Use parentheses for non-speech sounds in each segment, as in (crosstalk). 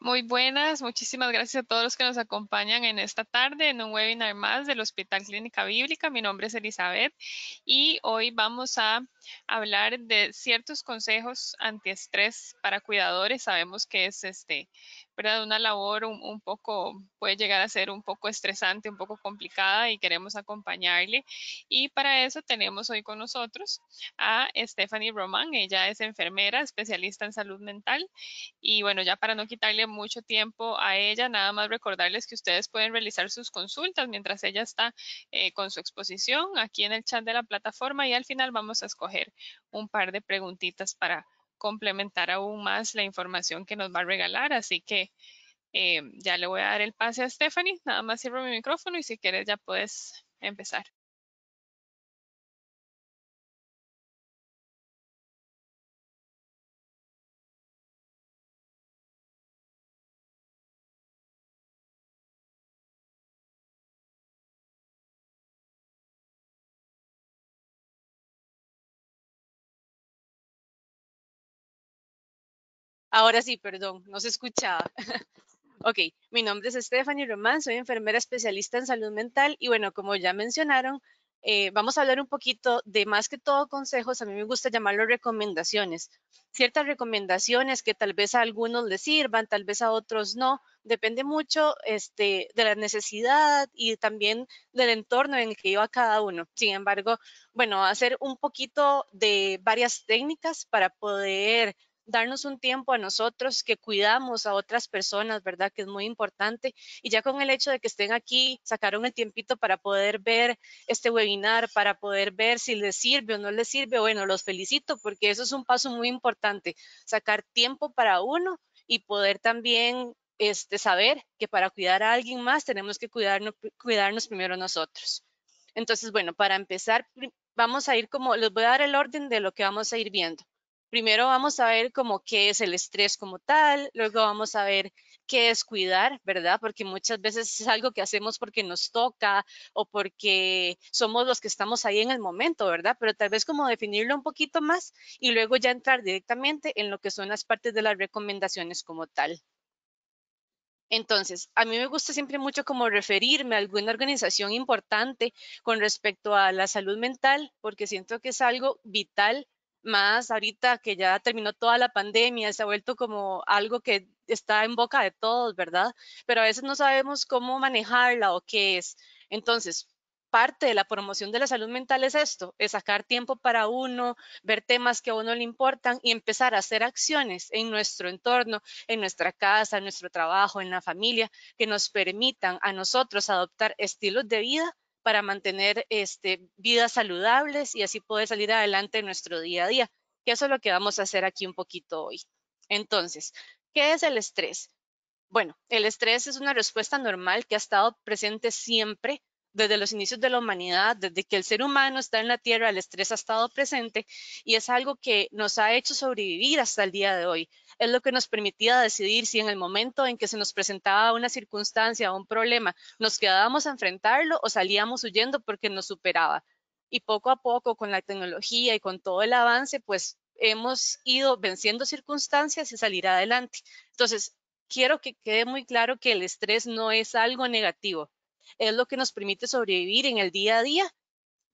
Muy buenas, muchísimas gracias a todos los que nos acompañan en esta tarde en un webinar más del Hospital Clínica Bíblica. Mi nombre es Elizabeth y hoy vamos a hablar de ciertos consejos antiestrés para cuidadores. Sabemos que es este ¿verdad? Una labor un, poco, puede llegar a ser un poco estresante, un poco complicada y queremos acompañarle. Y para eso tenemos hoy con nosotros a Stephanie Roman, Ella es enfermera, especialista en salud mental. Y bueno, ya para no quitarle mucho tiempo a ella, nada más recordarles que ustedes pueden realizar sus consultas mientras ella está eh, con su exposición aquí en el chat de la plataforma y al final vamos a escoger un par de preguntitas para complementar aún más la información que nos va a regalar. Así que eh, ya le voy a dar el pase a Stephanie. Nada más cierro mi micrófono y si quieres ya puedes empezar. Ahora sí, perdón, no se escuchaba. (laughs) ok, mi nombre es Stephanie Román, soy enfermera especialista en salud mental y bueno, como ya mencionaron, eh, vamos a hablar un poquito de más que todo consejos, a mí me gusta llamarlo recomendaciones, ciertas recomendaciones que tal vez a algunos les sirvan, tal vez a otros no, depende mucho este, de la necesidad y también del entorno en el que iba cada uno. Sin embargo, bueno, hacer un poquito de varias técnicas para poder darnos un tiempo a nosotros que cuidamos a otras personas, ¿verdad? Que es muy importante. Y ya con el hecho de que estén aquí, sacaron el tiempito para poder ver este webinar, para poder ver si les sirve o no les sirve. Bueno, los felicito porque eso es un paso muy importante, sacar tiempo para uno y poder también este, saber que para cuidar a alguien más tenemos que cuidarnos, cuidarnos primero nosotros. Entonces, bueno, para empezar, vamos a ir como, les voy a dar el orden de lo que vamos a ir viendo. Primero vamos a ver cómo qué es el estrés como tal, luego vamos a ver qué es cuidar, ¿verdad? Porque muchas veces es algo que hacemos porque nos toca o porque somos los que estamos ahí en el momento, ¿verdad? Pero tal vez como definirlo un poquito más y luego ya entrar directamente en lo que son las partes de las recomendaciones como tal. Entonces, a mí me gusta siempre mucho como referirme a alguna organización importante con respecto a la salud mental, porque siento que es algo vital más ahorita que ya terminó toda la pandemia, se ha vuelto como algo que está en boca de todos, ¿verdad? Pero a veces no sabemos cómo manejarla o qué es. Entonces, parte de la promoción de la salud mental es esto, es sacar tiempo para uno, ver temas que a uno le importan y empezar a hacer acciones en nuestro entorno, en nuestra casa, en nuestro trabajo, en la familia, que nos permitan a nosotros adoptar estilos de vida para mantener este, vidas saludables y así poder salir adelante en nuestro día a día, que eso es lo que vamos a hacer aquí un poquito hoy. Entonces, ¿qué es el estrés? Bueno, el estrés es una respuesta normal que ha estado presente siempre desde los inicios de la humanidad, desde que el ser humano está en la Tierra, el estrés ha estado presente y es algo que nos ha hecho sobrevivir hasta el día de hoy. Es lo que nos permitía decidir si en el momento en que se nos presentaba una circunstancia o un problema, nos quedábamos a enfrentarlo o salíamos huyendo porque nos superaba. Y poco a poco, con la tecnología y con todo el avance, pues hemos ido venciendo circunstancias y salir adelante. Entonces, quiero que quede muy claro que el estrés no es algo negativo, es lo que nos permite sobrevivir en el día a día.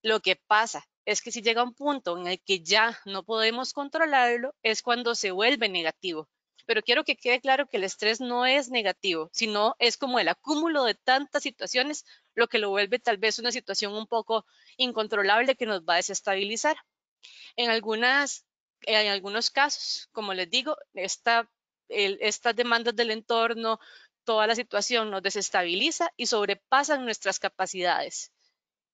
Lo que pasa es que si llega un punto en el que ya no podemos controlarlo, es cuando se vuelve negativo. Pero quiero que quede claro que el estrés no es negativo, sino es como el acúmulo de tantas situaciones lo que lo vuelve tal vez una situación un poco incontrolable que nos va a desestabilizar. En, algunas, en algunos casos, como les digo, esta, estas demandas del entorno toda la situación nos desestabiliza y sobrepasan nuestras capacidades.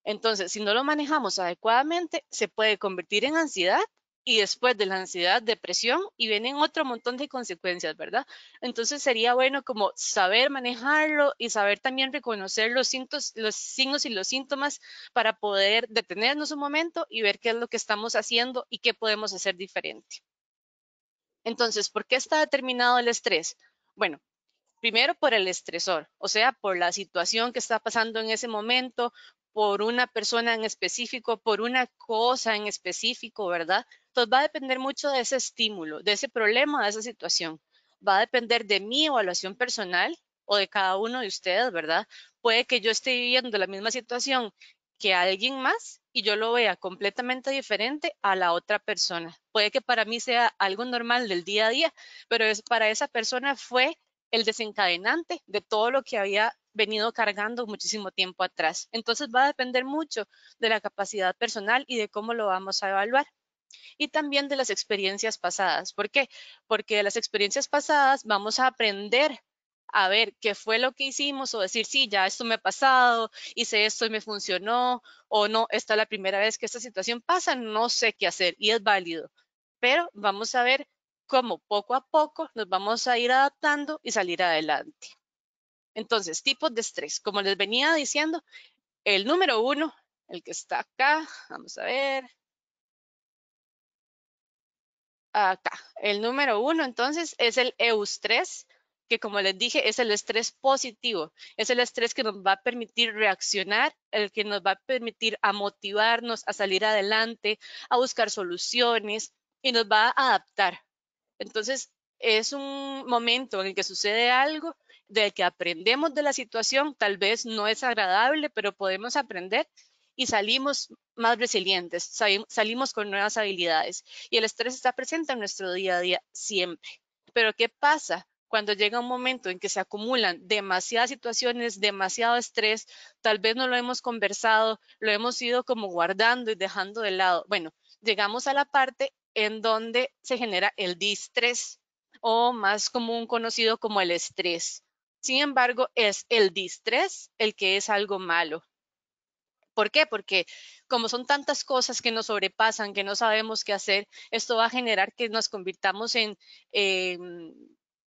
Entonces, si no lo manejamos adecuadamente, se puede convertir en ansiedad y después de la ansiedad, depresión y vienen otro montón de consecuencias, ¿verdad? Entonces sería bueno como saber manejarlo y saber también reconocer los, los signos y los síntomas para poder detenernos un momento y ver qué es lo que estamos haciendo y qué podemos hacer diferente. Entonces, ¿por qué está determinado el estrés? Bueno, primero por el estresor, o sea, por la situación que está pasando en ese momento, por una persona en específico, por una cosa en específico, ¿verdad? Entonces va a depender mucho de ese estímulo, de ese problema, de esa situación. Va a depender de mi evaluación personal o de cada uno de ustedes, ¿verdad? Puede que yo esté viviendo la misma situación que alguien más y yo lo vea completamente diferente a la otra persona. Puede que para mí sea algo normal del día a día, pero para esa persona fue el desencadenante de todo lo que había venido cargando muchísimo tiempo atrás. Entonces va a depender mucho de la capacidad personal y de cómo lo vamos a evaluar. Y también de las experiencias pasadas. ¿Por qué? Porque de las experiencias pasadas vamos a aprender a ver qué fue lo que hicimos o decir, sí, ya esto me ha pasado, hice esto y me funcionó, o no, esta es la primera vez que esta situación pasa, no sé qué hacer y es válido. Pero vamos a ver cómo poco a poco nos vamos a ir adaptando y salir adelante. Entonces, tipos de estrés, como les venía diciendo, el número uno, el que está acá, vamos a ver, acá. El número uno, entonces, es el eustrés, que como les dije, es el estrés positivo. Es el estrés que nos va a permitir reaccionar, el que nos va a permitir a motivarnos, a salir adelante, a buscar soluciones y nos va a adaptar. Entonces, es un momento en el que sucede algo del que aprendemos de la situación, tal vez no es agradable, pero podemos aprender y salimos más resilientes, salimos con nuevas habilidades. Y el estrés está presente en nuestro día a día siempre. Pero ¿qué pasa cuando llega un momento en que se acumulan demasiadas situaciones, demasiado estrés? Tal vez no lo hemos conversado, lo hemos ido como guardando y dejando de lado. Bueno, llegamos a la parte en donde se genera el distrés o más común conocido como el estrés. Sin embargo, es el distrés el que es algo malo. ¿Por qué? Porque como son tantas cosas que nos sobrepasan, que no sabemos qué hacer, esto va a generar que nos convirtamos en em,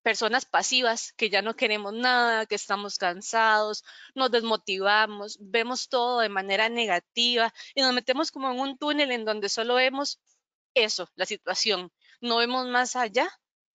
personas pasivas, que ya no queremos nada, que estamos cansados, nos desmotivamos, vemos todo de manera negativa y nos metemos como en un túnel en donde solo vemos eso, la situación. No vemos más allá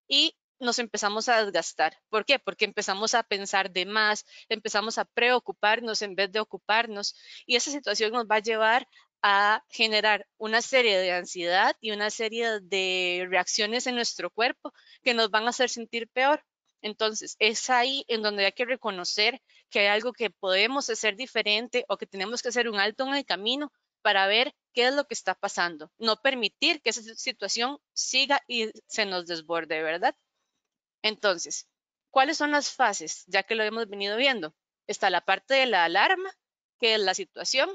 y nos empezamos a desgastar. ¿Por qué? Porque empezamos a pensar de más, empezamos a preocuparnos en vez de ocuparnos y esa situación nos va a llevar a generar una serie de ansiedad y una serie de reacciones en nuestro cuerpo que nos van a hacer sentir peor. Entonces, es ahí en donde hay que reconocer que hay algo que podemos hacer diferente o que tenemos que hacer un alto en el camino para ver qué es lo que está pasando, no permitir que esa situación siga y se nos desborde, ¿verdad? Entonces, ¿cuáles son las fases? Ya que lo hemos venido viendo, está la parte de la alarma, que es la situación,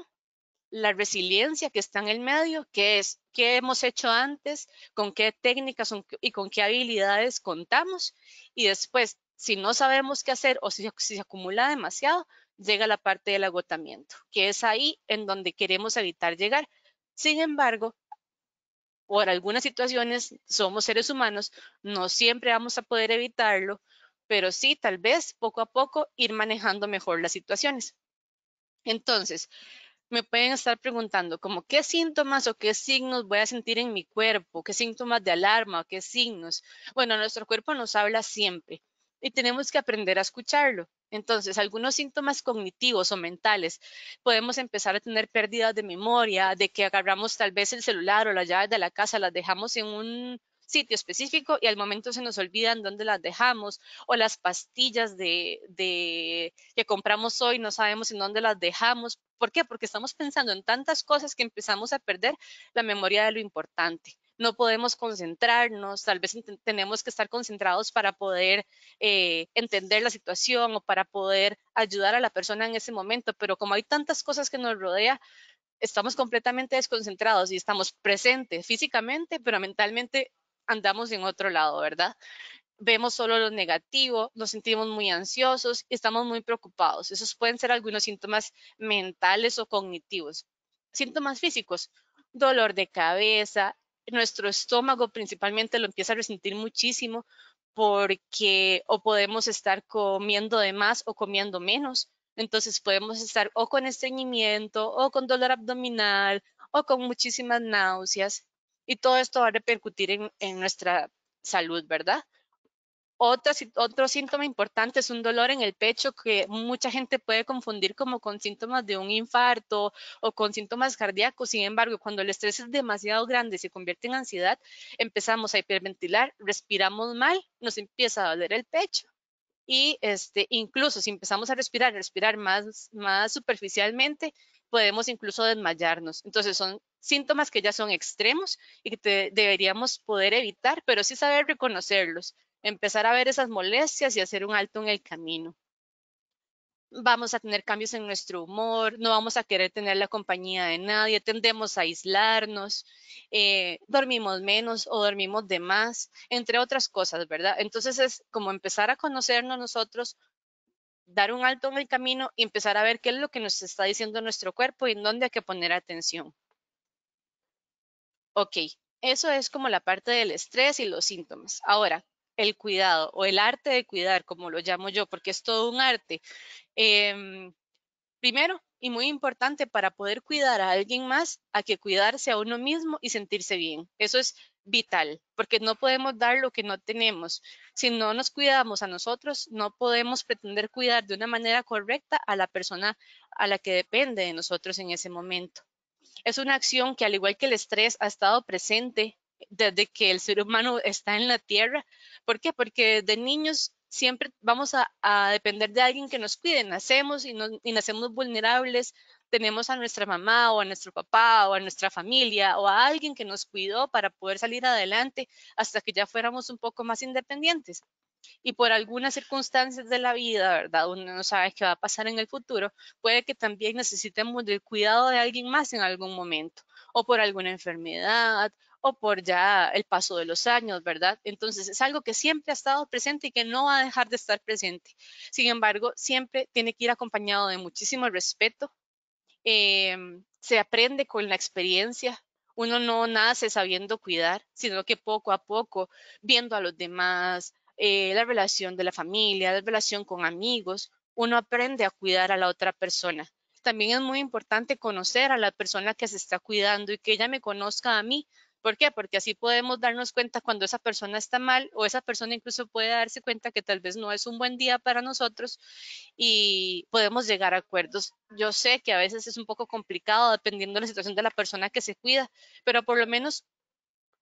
la resiliencia que está en el medio, que es qué hemos hecho antes, con qué técnicas y con qué habilidades contamos, y después, si no sabemos qué hacer o si, se acumula demasiado, llega la parte del agotamiento, que es ahí en donde queremos evitar llegar. Sin embargo, por algunas situaciones somos seres humanos, no siempre vamos a poder evitarlo, pero sí tal vez poco a poco ir manejando mejor las situaciones. Entonces, me pueden estar preguntando como qué síntomas o qué signos voy a sentir en mi cuerpo, qué síntomas de alarma, o qué signos. Bueno, nuestro cuerpo nos habla siempre y tenemos que aprender a escucharlo. Entonces, algunos síntomas cognitivos o mentales, podemos empezar a tener pérdidas de memoria, de que agarramos tal vez el celular o las llaves de la casa, las dejamos en un sitio específico y al momento se nos olvidan dónde las dejamos o las pastillas de, que compramos hoy no sabemos en dónde las dejamos. ¿Por qué? Porque estamos pensando en tantas cosas que empezamos a perder la memoria de lo importante no podemos concentrarnos, tal vez tenemos que estar concentrados para poder eh, entender la situación o para poder ayudar a la persona en ese momento, pero como hay tantas cosas que nos rodea, estamos completamente desconcentrados y estamos presentes físicamente, pero mentalmente andamos en otro lado, ¿verdad? Vemos solo lo negativo, nos sentimos muy ansiosos y estamos muy preocupados. Esos pueden ser algunos síntomas mentales o cognitivos. Síntomas físicos, dolor de cabeza, nuestro estómago principalmente lo empieza a resentir muchísimo porque o podemos estar comiendo de más o comiendo menos. Entonces podemos estar o con estreñimiento o con dolor abdominal o con muchísimas náuseas y todo esto va a repercutir en, en nuestra salud, ¿verdad? Otro, síntoma importante es un dolor en el pecho que mucha gente puede confundir como con síntomas de un infarto o con síntomas cardíacos. Sin embargo, cuando el estrés es demasiado grande y se convierte en ansiedad, empezamos a hiperventilar, respiramos mal, nos empieza a doler el pecho. Y este, incluso si empezamos a respirar, respirar más, más superficialmente, podemos incluso desmayarnos. Entonces son síntomas que ya son extremos y que deberíamos poder evitar, pero sí saber reconocerlos empezar a ver esas molestias y hacer un alto en el camino. Vamos a tener cambios en nuestro humor, no vamos a querer tener la compañía de nadie, tendemos a aislarnos, eh, dormimos menos o dormimos de más, entre otras cosas, ¿verdad? Entonces es como empezar a conocernos nosotros, dar un alto en el camino y empezar a ver qué es lo que nos está diciendo nuestro cuerpo y en dónde hay que poner atención. Ok, eso es como la parte del estrés y los síntomas. Ahora, el cuidado o el arte de cuidar, como lo llamo yo, porque es todo un arte. Em, primero, y muy importante para poder cuidar a alguien más, a que cuidarse a uno mismo y sentirse bien. Eso es vital, porque no podemos dar lo que no tenemos. Si no nos cuidamos a nosotros, no podemos pretender cuidar de una manera correcta a la persona a la que depende de nosotros en ese momento. Es una acción que, al igual que el estrés, ha estado presente desde que el ser humano está en la tierra. ¿Por qué? Porque de niños siempre vamos a, depender de alguien que nos cuide. Nacemos y, y nacemos vulnerables. Tenemos a nuestra mamá o a nuestro papá o a nuestra familia o a alguien que nos cuidó para poder salir adelante hasta que ya fuéramos un poco más independientes. Y por algunas circunstancias de la vida, ¿verdad? Uno no sabe qué va a pasar en el futuro. Puede que también necesitemos del cuidado de alguien más en algún momento o por alguna enfermedad o por ya el paso de los años, ¿verdad? Entonces es algo que siempre ha estado presente y que no va a dejar de estar presente. Sin embargo, siempre tiene que ir acompañado de muchísimo respeto. Em, se aprende con la experiencia, uno no nace sabiendo cuidar, sino que poco a poco, viendo a los demás, eh, la relación de la familia, la relación con amigos, uno aprende a cuidar a la otra persona. También es muy importante conocer a la persona que se está cuidando y que ella me conozca a mí ¿Por qué? Porque así podemos darnos cuenta cuando esa persona está mal o esa persona incluso puede darse cuenta que tal vez no es un buen día para nosotros y podemos llegar a acuerdos. Yo sé que a veces es un poco complicado dependiendo de la situación de la persona que se cuida, pero por lo menos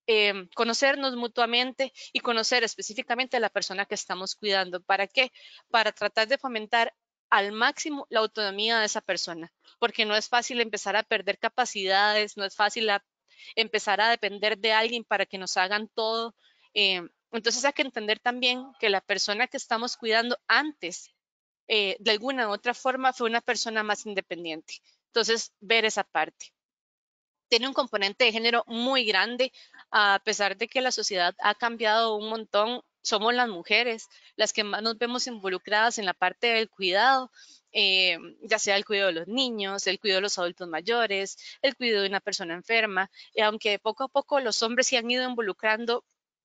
em, conocernos mutuamente y conocer específicamente a la persona que estamos cuidando. ¿Para qué? Para tratar de fomentar al máximo la autonomía de esa persona, porque no es fácil empezar a perder capacidades, no es fácil empezar a depender de alguien para que nos hagan todo. Eh, entonces hay que entender también que la persona que estamos cuidando antes, eh, de alguna u otra forma, fue una persona más independiente. Entonces, ver esa parte. Tiene un componente de género muy grande a pesar de que la sociedad ha cambiado un montón, somos las mujeres las que más nos vemos involucradas en la parte del cuidado, eh, ya sea el cuidado de los niños, el cuidado de los adultos mayores, el cuidado de una persona enferma, y aunque poco a poco los hombres se han ido involucrando,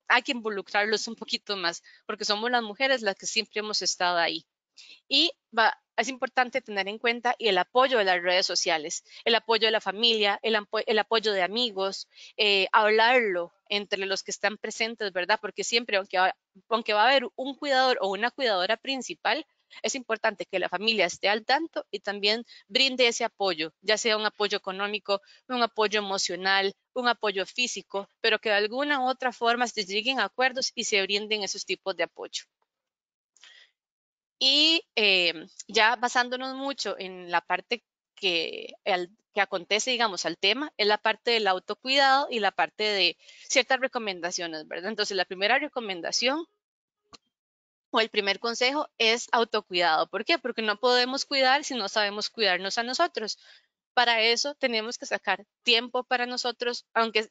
hay que involucrarlos un poquito más, porque somos las mujeres las que siempre hemos estado ahí. Y es importante tener en cuenta y el apoyo de las redes sociales, el apoyo de la familia, el, apoyo de amigos, eh, hablarlo entre los que están presentes, ¿verdad? Porque siempre, aunque aunque va a haber un cuidador o una cuidadora principal, es importante que la familia esté al tanto y también brinde ese apoyo, ya sea un apoyo económico, un apoyo emocional, un apoyo físico, pero que de alguna u otra forma se lleguen a acuerdos y se brinden esos tipos de apoyo. Y em, ya basándonos mucho en la parte que, que acontece, digamos, al tema, es la parte del autocuidado y la parte de ciertas recomendaciones, ¿verdad? Entonces, la primera recomendación o el primer consejo es autocuidado. ¿Por qué? Porque no podemos cuidar si no sabemos cuidarnos a nosotros para eso tenemos que sacar tiempo para nosotros, aunque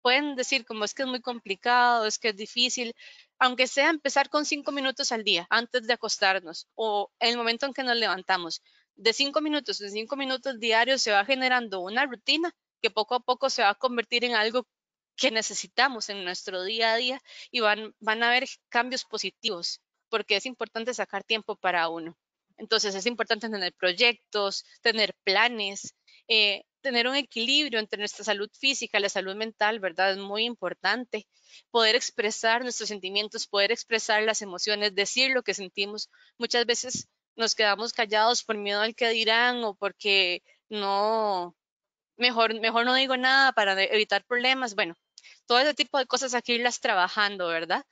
pueden decir como es que es muy complicado, es que es difícil, aunque sea empezar con cinco minutos al día antes de acostarnos o en el momento en que nos levantamos. De cinco minutos en cinco minutos diarios se va generando una rutina que poco a poco se va a convertir en algo que necesitamos en nuestro día a día y van, van a haber cambios positivos porque es importante sacar tiempo para uno. Entonces es importante tener proyectos, tener planes, eh, tener un equilibrio entre nuestra salud física y la salud mental, ¿verdad? Es muy importante. Poder expresar nuestros sentimientos, poder expresar las emociones, decir lo que sentimos. Muchas veces nos quedamos callados por miedo al que dirán o porque no, mejor, mejor no digo nada para evitar problemas. Bueno, todo ese tipo de cosas aquí irlas trabajando, ¿verdad?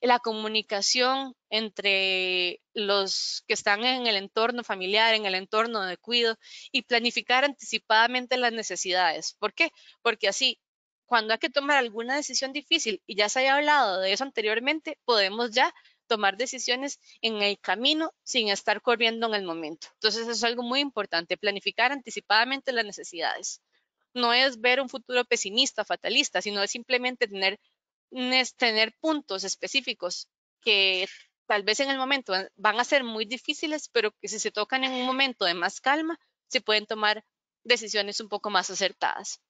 la comunicación entre los que están en el entorno familiar, en el entorno de cuido y planificar anticipadamente las necesidades. ¿Por qué? Porque así, cuando hay que tomar alguna decisión difícil y ya se haya hablado de eso anteriormente, podemos ya tomar decisiones en el camino sin estar corriendo en el momento. Entonces, eso es algo muy importante, planificar anticipadamente las necesidades. No es ver un futuro pesimista, fatalista, sino es simplemente tener Mm, es tener puntos específicos que tal vez en el momento van a ser muy difíciles, pero que si se tocan en un momento de más calma, se pueden tomar decisiones un poco más acertadas.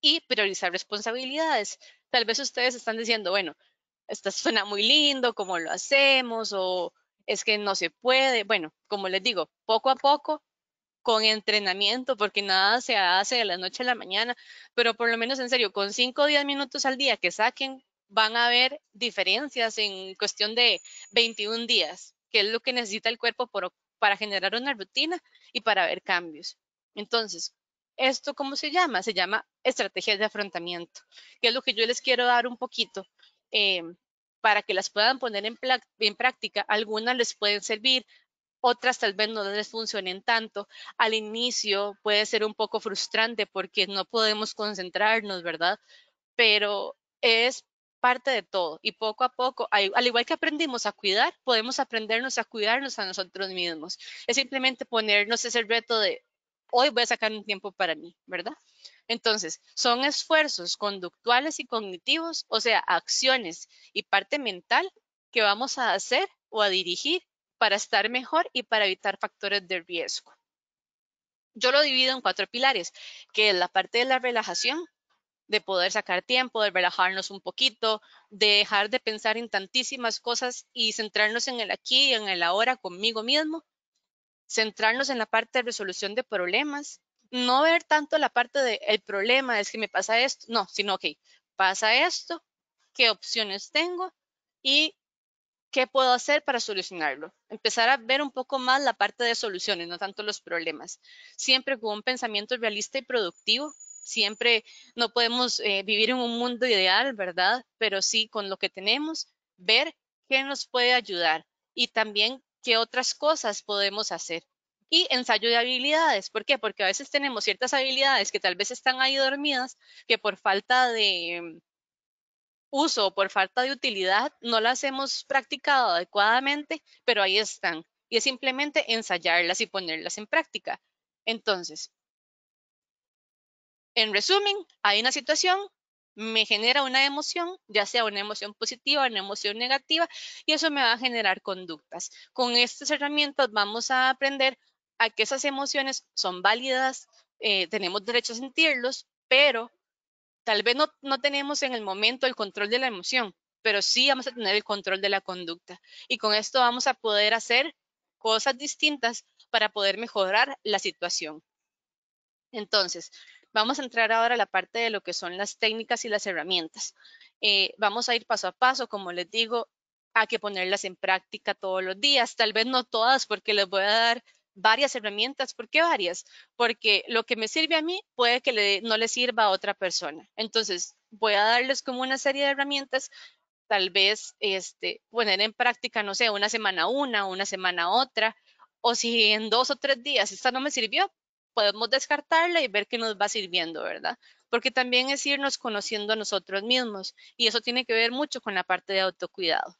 Y priorizar responsabilidades. Tal vez ustedes están diciendo, bueno, esto suena muy lindo, ¿cómo lo hacemos? O es que no se puede. Bueno, como les digo, poco a poco con entrenamiento, porque nada se hace de la noche a la mañana, pero por lo menos en serio, con 5 o 10 minutos al día que saquen, van a ver diferencias en cuestión de 21 días, que es lo que necesita el cuerpo para generar una rutina y para ver cambios. Entonces, ¿esto cómo se llama? Se llama estrategias de afrontamiento, que es lo que yo les quiero dar un poquito. Eh, para que las puedan poner en, en, práctica. Algunas les pueden servir, otras tal vez no les funcionen tanto. Al inicio puede ser un poco frustrante porque no podemos concentrarnos, ¿verdad? Pero es parte de todo y poco a poco, al igual que aprendimos a cuidar, podemos aprendernos a cuidarnos a nosotros mismos. Es simplemente ponernos ese reto de hoy voy a sacar un tiempo para mí, ¿verdad? Entonces, son esfuerzos conductuales y cognitivos, o sea, acciones y parte mental que vamos a hacer o a dirigir para estar mejor y para evitar factores de riesgo. Yo lo divido en cuatro pilares, que es la parte de la relajación, de poder sacar tiempo, de relajarnos un poquito, de dejar de pensar en tantísimas cosas y centrarnos en el aquí y en el ahora conmigo mismo, centrarnos en la parte de resolución de problemas, no ver tanto la parte del problema es que me pasa esto, no, sino que pasa esto, qué opciones tengo y ¿qué puedo hacer para solucionarlo? Empezar a ver un poco más la parte de soluciones, no tanto los problemas. Siempre con un pensamiento realista y productivo. Siempre no podemos eh, vivir en un mundo ideal, ¿verdad? Pero sí con lo que tenemos, ver qué nos puede ayudar y también qué otras cosas podemos hacer. Y ensayo de habilidades. ¿Por qué? Porque a veces tenemos ciertas habilidades que tal vez están ahí dormidas, que por falta de uso por falta de utilidad, no las hemos practicado adecuadamente, pero ahí están. Y es simplemente ensayarlas y ponerlas en práctica. Entonces, en resumen, hay una situación, me genera una emoción, ya sea una emoción positiva, una emoción negativa, y eso me va a generar conductas. Con estas herramientas vamos a aprender a que esas emociones son válidas, eh, tenemos derecho a sentirlos, pero Tal vez no, tenemos en el momento el control de la emoción, pero sí vamos a tener el control de la conducta. Y con esto vamos a poder hacer cosas distintas para poder mejorar la situación. Entonces, vamos a entrar ahora a la parte de lo que son las técnicas y las herramientas. Eh, vamos a ir paso a paso, como les digo, a que ponerlas en práctica todos los días. Tal vez no todas, porque les voy a dar varias herramientas. ¿Por qué varias? Porque lo que me sirve a mí puede que no le sirva a otra persona. Entonces, voy a darles como una serie de herramientas, tal vez este, poner en práctica, no sé, una semana una, una semana otra, o si en dos o tres días esta no me sirvió, podemos descartarla y ver qué nos va sirviendo, ¿verdad? Porque también es irnos conociendo a nosotros mismos y eso tiene que ver mucho con la parte de autocuidado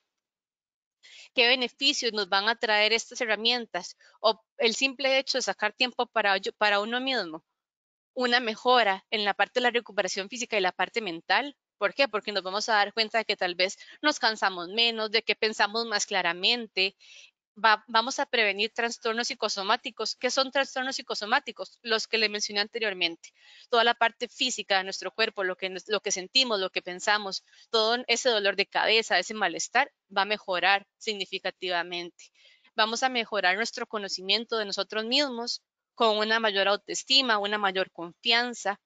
qué beneficios nos van a traer estas herramientas o el simple hecho de sacar tiempo para, para uno mismo, una mejora en la parte de la recuperación física y la parte mental. ¿Por qué? Porque nos vamos a dar cuenta de que tal vez nos cansamos menos, de que pensamos más claramente, vamos a prevenir trastornos psicosomáticos. que son trastornos psicosomáticos? Los que le mencioné anteriormente. Toda la parte física de nuestro cuerpo, lo que, lo que sentimos, lo que pensamos, todo ese dolor de cabeza, ese malestar, va a mejorar significativamente. Vamos a mejorar nuestro conocimiento de nosotros mismos con una mayor autoestima, una mayor confianza.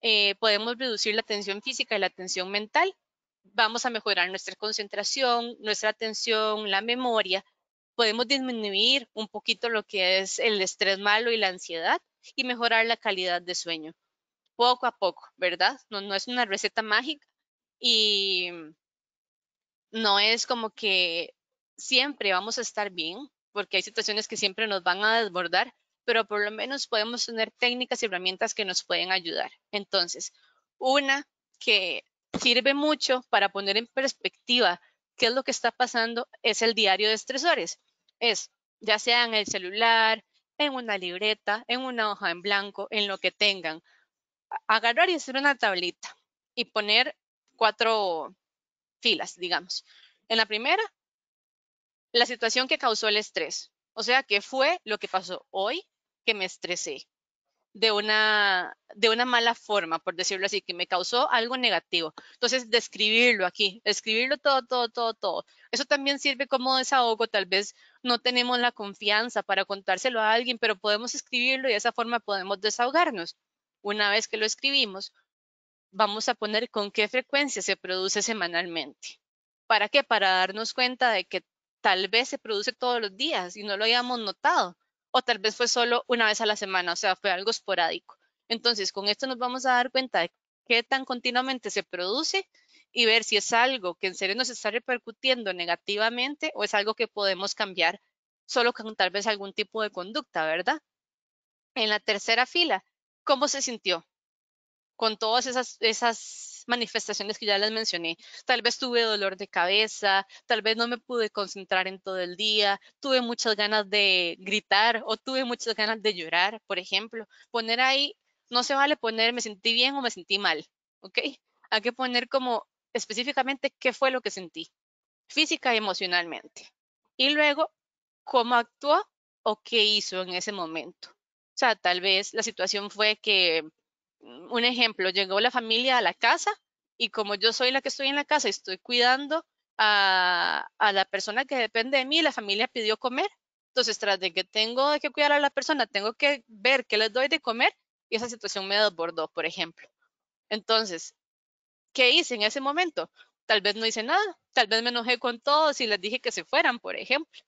Eh, podemos reducir la tensión física y la tensión mental vamos a mejorar nuestra concentración, nuestra atención, la memoria, podemos disminuir un poquito lo que es el estrés malo y la ansiedad y mejorar la calidad de sueño, poco a poco, ¿verdad? No, es una receta mágica y no es como que siempre vamos a estar bien, porque hay situaciones que siempre nos van a desbordar, pero por lo menos podemos tener técnicas y herramientas que nos pueden ayudar. Entonces, una que sirve mucho para poner en perspectiva qué es lo que está pasando es el diario de estresores es ya sea en el celular, en una libreta, en una hoja en blanco, en lo que tengan. Agarrar y hacer una tablita y poner cuatro filas, digamos. En la primera, la situación que causó el estrés, o sea, que fue lo que pasó hoy que me estresé de una, de una mala forma, por decirlo así, que me causó algo negativo. Entonces, describirlo aquí, escribirlo todo, todo, todo, todo. Eso también sirve como desahogo. Tal vez no tenemos la confianza para contárselo a alguien, pero podemos escribirlo y de esa forma podemos desahogarnos. Una vez que lo escribimos, vamos a poner con qué frecuencia se produce semanalmente. ¿Para qué? Para darnos cuenta de que tal vez se produce todos los días y no lo hayamos notado o tal vez fue solo una vez a la semana, o sea, fue algo esporádico. Entonces, con esto nos vamos a dar cuenta de qué tan continuamente se produce y ver si es algo que en serio nos está repercutiendo negativamente o es algo que podemos cambiar solo con tal vez algún tipo de conducta, ¿verdad? En la tercera fila, ¿cómo se sintió? Con todas esas, esas manifestaciones que ya les mencioné. Tal vez tuve dolor de cabeza, tal vez no me pude concentrar en todo el día, tuve muchas ganas de gritar o tuve muchas ganas de llorar, por ejemplo. Poner ahí, no se vale poner me sentí bien o me sentí mal, ¿ok? Hay que poner como específicamente qué fue lo que sentí, física y emocionalmente. Y luego, cómo actuó o qué hizo en ese momento. O sea, tal vez la situación fue que Mm, un ejemplo, llegó la familia a la casa y como yo soy la que estoy en la casa estoy cuidando a, la persona que depende de mí, la familia pidió comer. Entonces, tras de que tengo que cuidar a la persona, tengo que ver qué les doy de comer y esa situación me desbordó, por ejemplo. Entonces, ¿qué hice en ese momento? Tal vez no hice nada, tal vez me enojé con todos y les dije que se fueran, por ejemplo.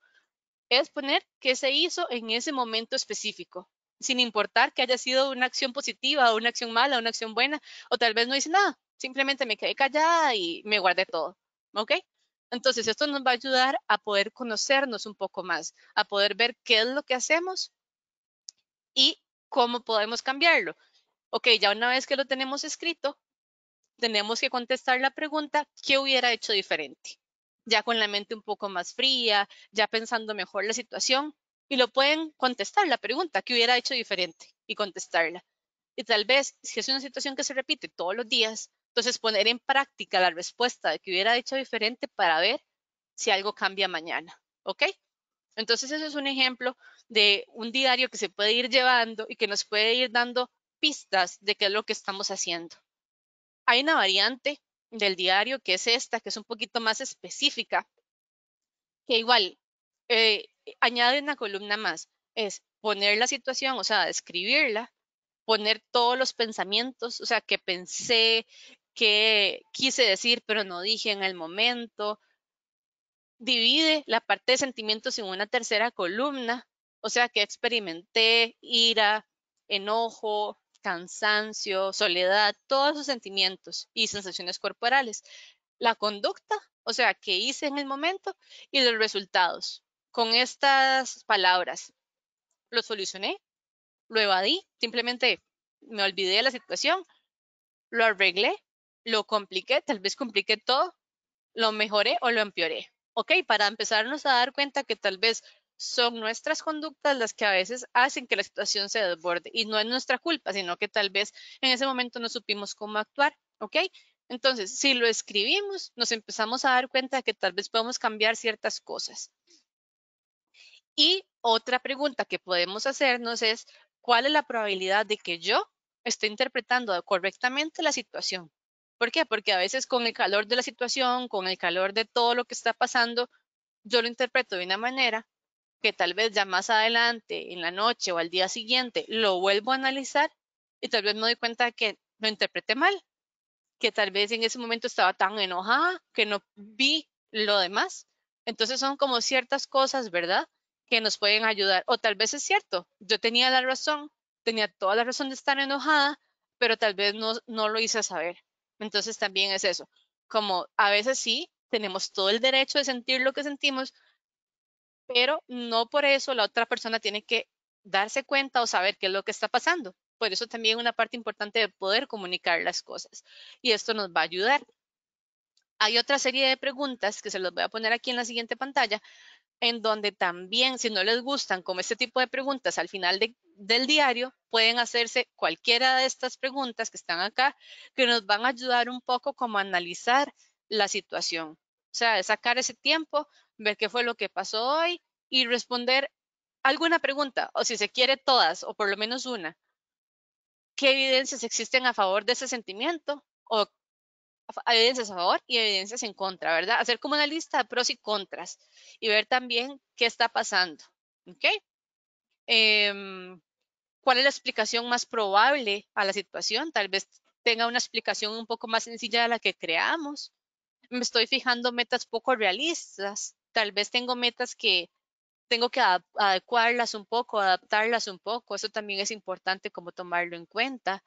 Es poner qué se hizo en ese momento específico sin importar que haya sido una acción positiva o una acción mala o una acción buena, o tal vez no hice nada, simplemente me quedé callada y me guardé todo, ¿ok? Entonces, esto nos va a ayudar a poder conocernos un poco más, a poder ver qué es lo que hacemos y cómo podemos cambiarlo. Ok, ya una vez que lo tenemos escrito, tenemos que contestar la pregunta, ¿qué hubiera hecho diferente? Ya con la mente un poco más fría, ya pensando mejor la situación, y lo pueden contestar la pregunta que hubiera hecho diferente y contestarla. Y tal vez, si es una situación que se repite todos los días, entonces poner en práctica la respuesta de que hubiera hecho diferente para ver si algo cambia mañana. ¿Ok? Entonces, eso es un ejemplo de un diario que se puede ir llevando y que nos puede ir dando pistas de qué es lo que estamos haciendo. Hay una variante del diario que es esta, que es un poquito más específica, que igual eh, eh, añade una columna más, es poner la situación, o sea, describirla, poner todos los pensamientos, o sea, que pensé, que quise decir, pero no dije en el momento. Divide la parte de sentimientos en una tercera columna, o sea, que experimenté ira, enojo, cansancio, soledad, todos esos sentimientos y sensaciones corporales. La conducta, o sea, que hice en el momento y los resultados con estas palabras. Lo solucioné, lo evadí, simplemente me olvidé de la situación, lo arreglé, lo compliqué, tal vez compliqué todo, lo mejoré o lo empeoré. Ok, para empezarnos a dar cuenta que tal vez son nuestras conductas las que a veces hacen que la situación se desborde y no es nuestra culpa, sino que tal vez en ese momento no supimos cómo actuar. Ok, entonces si lo escribimos, nos empezamos a dar cuenta de que tal vez podemos cambiar ciertas cosas. Y otra pregunta que podemos hacernos es, ¿cuál es la probabilidad de que yo esté interpretando correctamente la situación? ¿Por qué? Porque a veces con el calor de la situación, con el calor de todo lo que está pasando, yo lo interpreto de una manera que tal vez ya más adelante, en la noche o al día siguiente, lo vuelvo a analizar y tal vez me doy cuenta de que lo interpreté mal, que tal vez en ese momento estaba tan enojada que no vi lo demás. Entonces son como ciertas cosas, ¿verdad? que nos pueden ayudar. O tal vez es cierto, yo tenía la razón, tenía toda la razón de estar enojada, pero tal vez no, lo hice saber. Entonces también es eso, como a veces sí, tenemos todo el derecho de sentir lo que sentimos, pero no por eso la otra persona tiene que darse cuenta o saber qué es lo que está pasando. Por eso también una parte importante de poder comunicar las cosas. Y esto nos va a ayudar. Hay otra serie de preguntas que se los voy a poner aquí en la siguiente pantalla en donde también, si no les gustan como este tipo de preguntas al final del diario, pueden hacerse cualquiera de estas preguntas que están acá, que nos van a ayudar un poco como a analizar la situación. O sea, sacar ese tiempo, ver qué fue lo que pasó hoy y responder alguna pregunta, o si se quiere todas, o por lo menos una. ¿Qué evidencias existen a favor de ese sentimiento? ¿O evidencias a favor y evidencias en contra, ¿verdad? Hacer como una lista de pros y contras y ver también qué está pasando, ¿ok? Em, ¿Cuál es la explicación más probable a la situación? Tal vez tenga una explicación un poco más sencilla de la que creamos. Me estoy fijando metas poco realistas. Tal vez tengo metas que tengo que adecuarlas un poco, adaptarlas un poco. Eso también es importante como tomarlo en cuenta.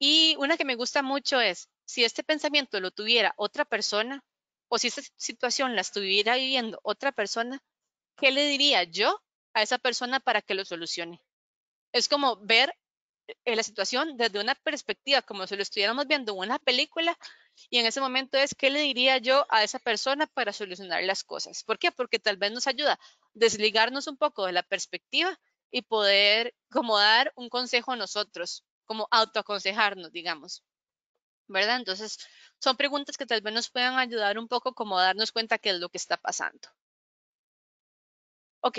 Y una que me gusta mucho es, si este pensamiento lo tuviera otra persona o si esta situación la estuviera viviendo otra persona, ¿qué le diría yo a esa persona para que lo solucione? Es como ver eh, la situación desde una perspectiva, como si lo estuviéramos viendo en una película, y en ese momento es qué le diría yo a esa persona para solucionar las cosas. ¿Por qué? Porque tal vez nos ayuda desligarnos un poco de la perspectiva y poder como dar un consejo a nosotros, como autoaconsejarnos, digamos. ¿verdad? Entonces, son preguntas que tal vez nos puedan ayudar un poco como a darnos cuenta de es lo que está pasando. Ok,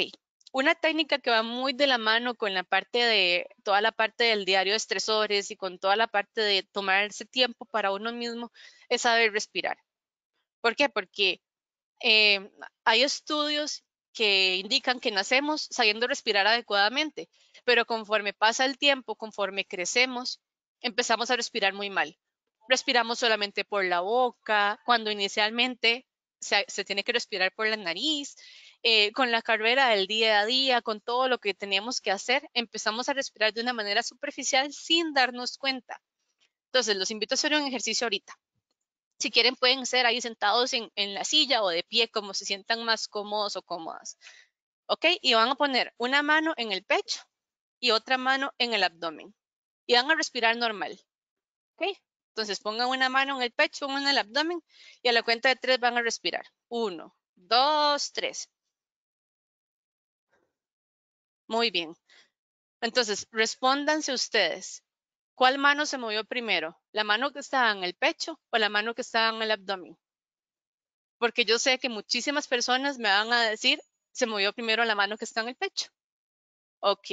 una técnica que va muy de la mano con la parte de toda la parte del diario de estresores y con toda la parte de tomarse tiempo para uno mismo es saber respirar. ¿Por qué? Porque em, hay estudios que indican que nacemos sabiendo respirar adecuadamente, pero conforme pasa el tiempo, conforme crecemos, empezamos a respirar muy mal respiramos solamente por la boca, cuando inicialmente se, tiene que respirar por la nariz. Eh, con la carrera del día a día, con todo lo que teníamos que hacer, empezamos a respirar de una manera superficial sin darnos cuenta. Entonces, los invito a hacer un ejercicio ahorita. Si quieren, pueden ser ahí sentados en, en la silla o de pie, como se sientan más cómodos o cómodas. ¿Ok? Y van a poner una mano en el pecho y otra mano en el abdomen. Y van a respirar normal. ¿Ok? Entonces pongan una mano en el pecho, una en el abdomen y a la cuenta de tres van a respirar. Uno, dos, tres. Muy bien. Entonces, respóndanse ustedes. ¿Cuál mano se movió primero? ¿La mano que estaba en el pecho o la mano que estaba en el abdomen? Porque yo sé que muchísimas personas me van a decir, se movió primero la mano que está en el pecho. Ok.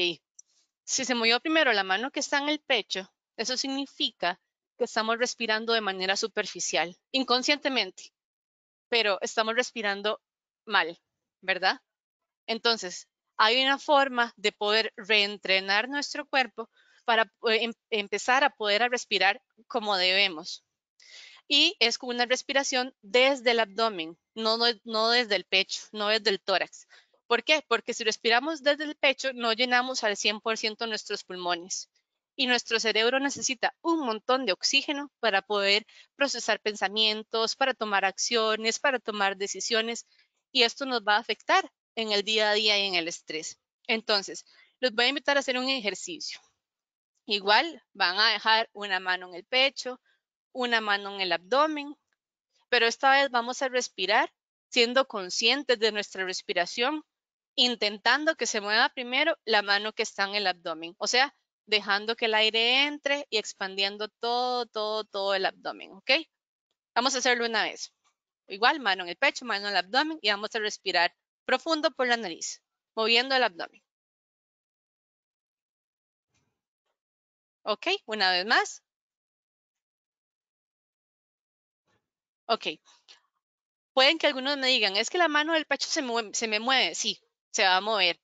Si se movió primero la mano que está en el pecho, eso significa que estamos respirando de manera superficial, inconscientemente, pero estamos respirando mal, ¿verdad? Entonces, hay una forma de poder reentrenar nuestro cuerpo para em-, empezar a poder respirar como debemos. Y es con una respiración desde el abdomen, no, no desde el pecho, no desde el tórax. ¿Por qué? Porque si respiramos desde el pecho, no llenamos al 100% nuestros pulmones y nuestro cerebro necesita un montón de oxígeno para poder procesar pensamientos, para tomar acciones, para tomar decisiones y esto nos va a afectar en el día a día y en el estrés. Entonces, los voy a invitar a hacer un ejercicio. Igual van a dejar una mano en el pecho, una mano en el abdomen, pero esta vez vamos a respirar siendo conscientes de nuestra respiración, intentando que se mueva primero la mano que está en el abdomen. O sea, dejando que el aire entre y expandiendo todo, todo, todo el abdomen, ¿ok? Vamos a hacerlo una vez. Igual, mano en el pecho, mano en el abdomen y vamos a respirar profundo por la nariz, moviendo el abdomen. ¿Ok? Una vez más. Ok. Pueden que algunos me digan, es que la mano del pecho se, se me mueve. Sí, se va a mover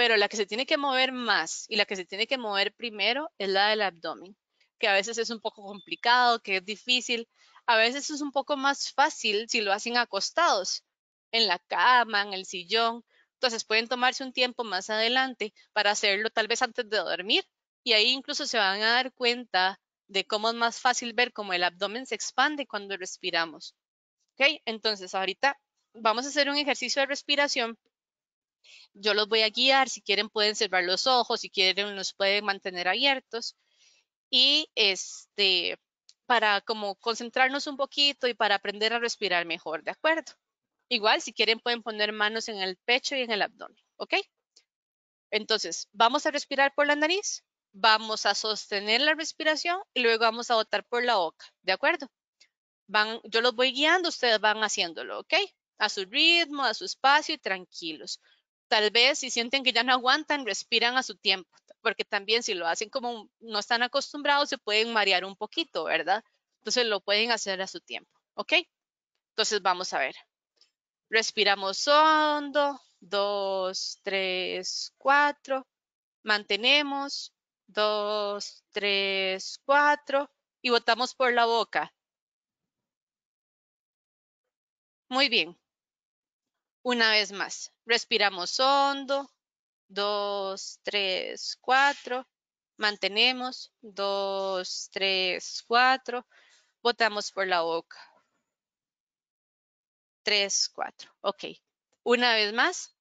pero la que se tiene que mover más y la que se tiene que mover primero es la del abdomen, que a veces es un poco complicado, que es difícil, a veces es un poco más fácil si lo hacen acostados, en la cama, en el sillón, entonces pueden tomarse un tiempo más adelante para hacerlo tal vez antes de dormir y ahí incluso se van a dar cuenta de cómo es más fácil ver cómo el abdomen se expande cuando respiramos. ¿Ok? Entonces ahorita vamos a hacer un ejercicio de respiración yo los voy a guiar, si quieren pueden cerrar los ojos, si quieren los pueden mantener abiertos. Y este, para como concentrarnos un poquito y para aprender a respirar mejor, ¿de acuerdo? Igual, si quieren pueden poner manos en el pecho y en el abdomen, ¿ok? Entonces, vamos a respirar por la nariz, vamos a sostener la respiración y luego vamos a botar por la boca, ¿de acuerdo? Van, yo los voy guiando, ustedes van haciéndolo, ¿ok? A su ritmo, a su espacio y tranquilos. Tal vez si sienten que ya no aguantan, respiran a su tiempo, porque también si lo hacen como no están acostumbrados, se pueden marear un poquito, ¿verdad? Entonces lo pueden hacer a su tiempo, ¿ok? Entonces vamos a ver. Respiramos hondo, dos, tres, cuatro. Mantenemos, dos, tres, cuatro. Y botamos por la boca. Muy bien. Una vez más, respiramos hondo, dos, tres, cuatro, mantenemos, dos, tres, cuatro, botamos por la boca, tres, cuatro, ok. Una vez más,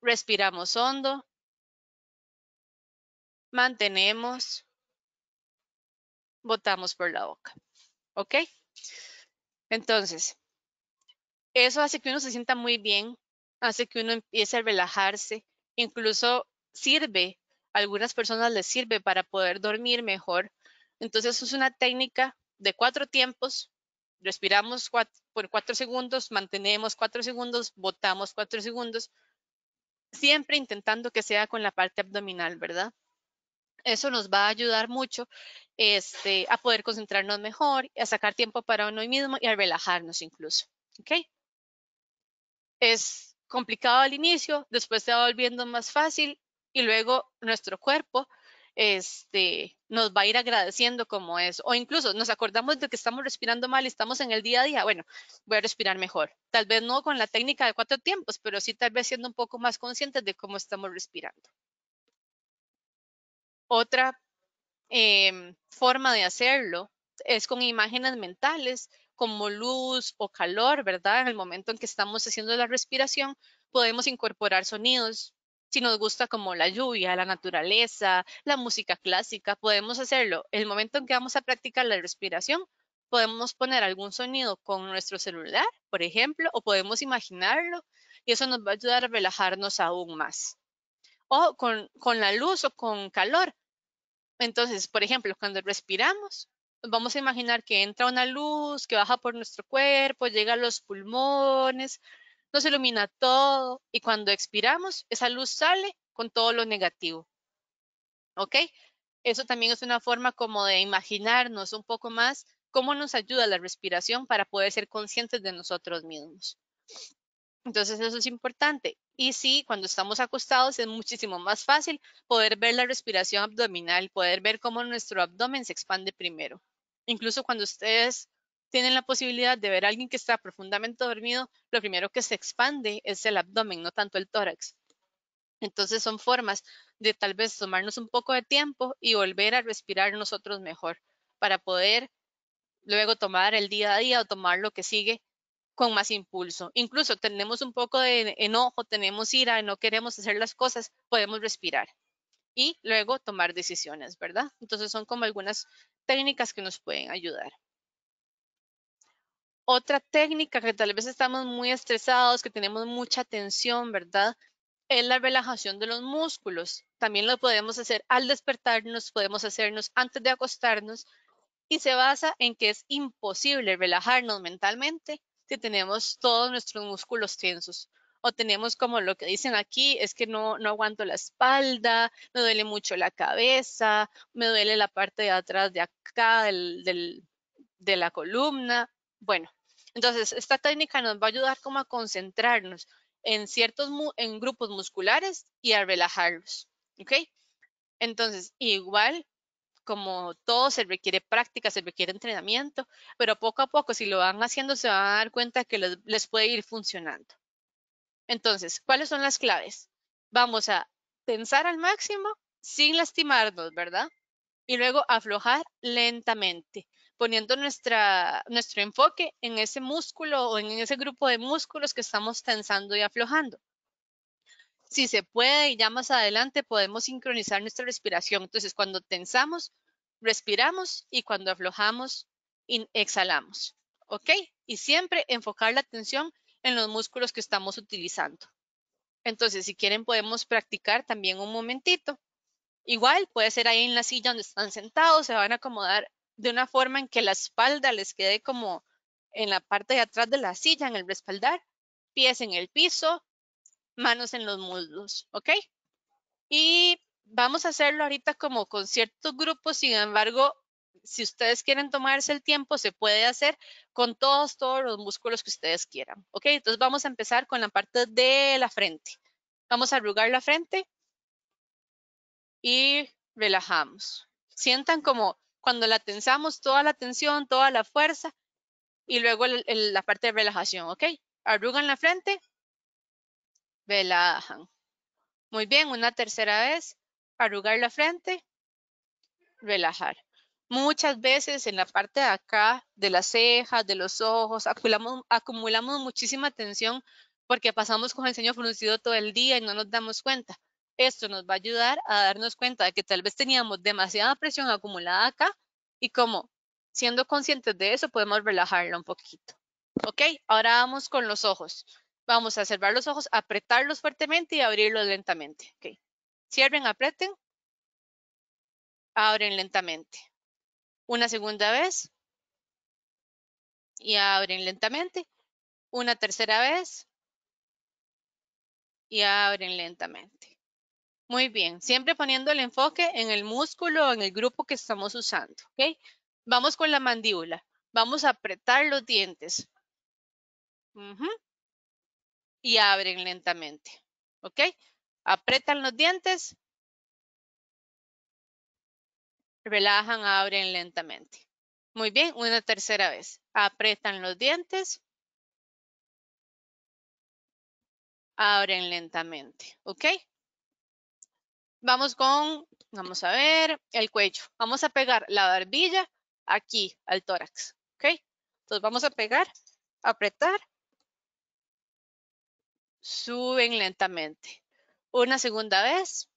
respiramos hondo, mantenemos, botamos por la boca, ok. Entonces, eso hace que uno se sienta muy bien, hace que uno empiece a relajarse, incluso sirve, a algunas personas les sirve para poder dormir mejor. Entonces es una técnica de cuatro tiempos, respiramos por cuatro segundos, mantenemos cuatro segundos, botamos cuatro segundos, siempre intentando que sea con la parte abdominal, ¿verdad? Eso nos va a ayudar mucho este, a poder concentrarnos mejor, a sacar tiempo para uno mismo y a relajarnos incluso. ¿Ok? es complicado al inicio, después se va volviendo más fácil y luego nuestro cuerpo este, nos va a ir agradeciendo como es. O incluso nos acordamos de que estamos respirando mal y estamos en el día a día. Bueno, voy a respirar mejor. Tal vez no con la técnica de cuatro tiempos, pero sí tal vez siendo un poco más conscientes de cómo estamos respirando. Otra em, forma de hacerlo es con imágenes mentales como luz o calor, ¿verdad? En el momento en que estamos haciendo la respiración, podemos incorporar sonidos. Si nos gusta como la lluvia, la naturaleza, la música clásica, podemos hacerlo. El momento en que vamos a practicar la respiración, podemos poner algún sonido con nuestro celular, por ejemplo, o podemos imaginarlo y eso nos va a ayudar a relajarnos aún más. O con, con la luz o con calor. Entonces, por ejemplo, cuando respiramos, vamos a imaginar que entra una luz que baja por nuestro cuerpo, llega a los pulmones, nos ilumina todo y cuando expiramos, esa luz sale con todo lo negativo. ¿Ok? Eso también es una forma como de imaginarnos un poco más cómo nos ayuda la respiración para poder ser conscientes de nosotros mismos. Entonces eso es importante. Y sí, cuando estamos acostados es muchísimo más fácil poder ver la respiración abdominal, poder ver cómo nuestro abdomen se expande primero. Incluso cuando ustedes tienen la posibilidad de ver a alguien que está profundamente dormido, lo primero que se expande es el abdomen, no tanto el tórax. Entonces son formas de tal vez tomarnos un poco de tiempo y volver a respirar nosotros mejor para poder luego tomar el día a día o tomar lo que sigue con más impulso. Incluso tenemos un poco de enojo, tenemos ira, no queremos hacer las cosas, podemos respirar y luego tomar decisiones, ¿verdad? Entonces son como algunas técnicas que nos pueden ayudar. Otra técnica que tal vez estamos muy estresados, que tenemos mucha tensión, ¿verdad? Es la relajación de los músculos. También lo podemos hacer al despertarnos, podemos hacernos antes de acostarnos y se basa en que es imposible relajarnos mentalmente que tenemos todos nuestros músculos tensos o tenemos como lo que dicen aquí, es que no, no aguanto la espalda, me duele mucho la cabeza, me duele la parte de atrás de acá, del, de la columna. Bueno, entonces esta técnica nos va a ayudar como a concentrarnos en ciertos en grupos musculares y a relajarlos, ¿ok? Entonces, igual como todo se requiere práctica, se requiere entrenamiento, pero poco a poco si lo van haciendo se van a dar cuenta que les, puede ir funcionando. Entonces, ¿cuáles son las claves? Vamos a tensar al máximo sin lastimarnos, ¿verdad? Y luego aflojar lentamente, poniendo nuestra, nuestro enfoque en ese músculo o en ese grupo de músculos que estamos tensando y aflojando si se puede y ya más adelante podemos sincronizar nuestra respiración. Entonces, cuando tensamos, respiramos y cuando aflojamos, exhalamos. ¿Ok? Y siempre enfocar la atención en los músculos que estamos utilizando. Entonces, si quieren, podemos practicar también un momentito. Igual, puede ser ahí en la silla donde están sentados, se van a acomodar de una forma en que la espalda les quede como en la parte de atrás de la silla, en el respaldar, pies en el piso, manos en los muslos, ¿ok? Y vamos a hacerlo ahorita como con ciertos grupos, sin embargo, si ustedes quieren tomarse el tiempo, se puede hacer con todos, todos los músculos que ustedes quieran, ¿ok? Entonces vamos a empezar con la parte de la frente. Vamos a arrugar la frente y relajamos. Sientan como cuando la tensamos, toda la tensión, toda la fuerza y luego la parte de relajación, ¿ok? Arrugan la frente relajan. Muy bien, una tercera vez, arrugar la frente, relajar. Muchas veces en la parte de acá, de las cejas, de los ojos, acumulamos, muchísima tensión porque pasamos con el ceño fruncido todo el día y no nos damos cuenta. Esto nos va a ayudar a darnos cuenta de que tal vez teníamos demasiada presión acumulada acá y como siendo conscientes de eso podemos relajarla un poquito. Ok, ahora vamos con los ojos. Vamos a cerrar los ojos, apretarlos fuertemente y abrirlos lentamente. Okay. Cierren, aprieten. Abren lentamente. Una segunda vez. Y abren lentamente. Una tercera vez. Y abren lentamente. Muy bien. Siempre poniendo el enfoque en el músculo o en el grupo que estamos usando. Vamos con la mandíbula. Vamos a apretar los dientes y abren lentamente. ¿Ok? Apretan los dientes. Relajan, abren lentamente. Muy bien, una tercera vez. Apretan los dientes. Abren lentamente. ¿Ok? Vamos con, vamos a ver, el cuello. Vamos a pegar la barbilla aquí al tórax. ¿Ok? Entonces vamos a pegar, apretar Suben lentamente. Una segunda vez.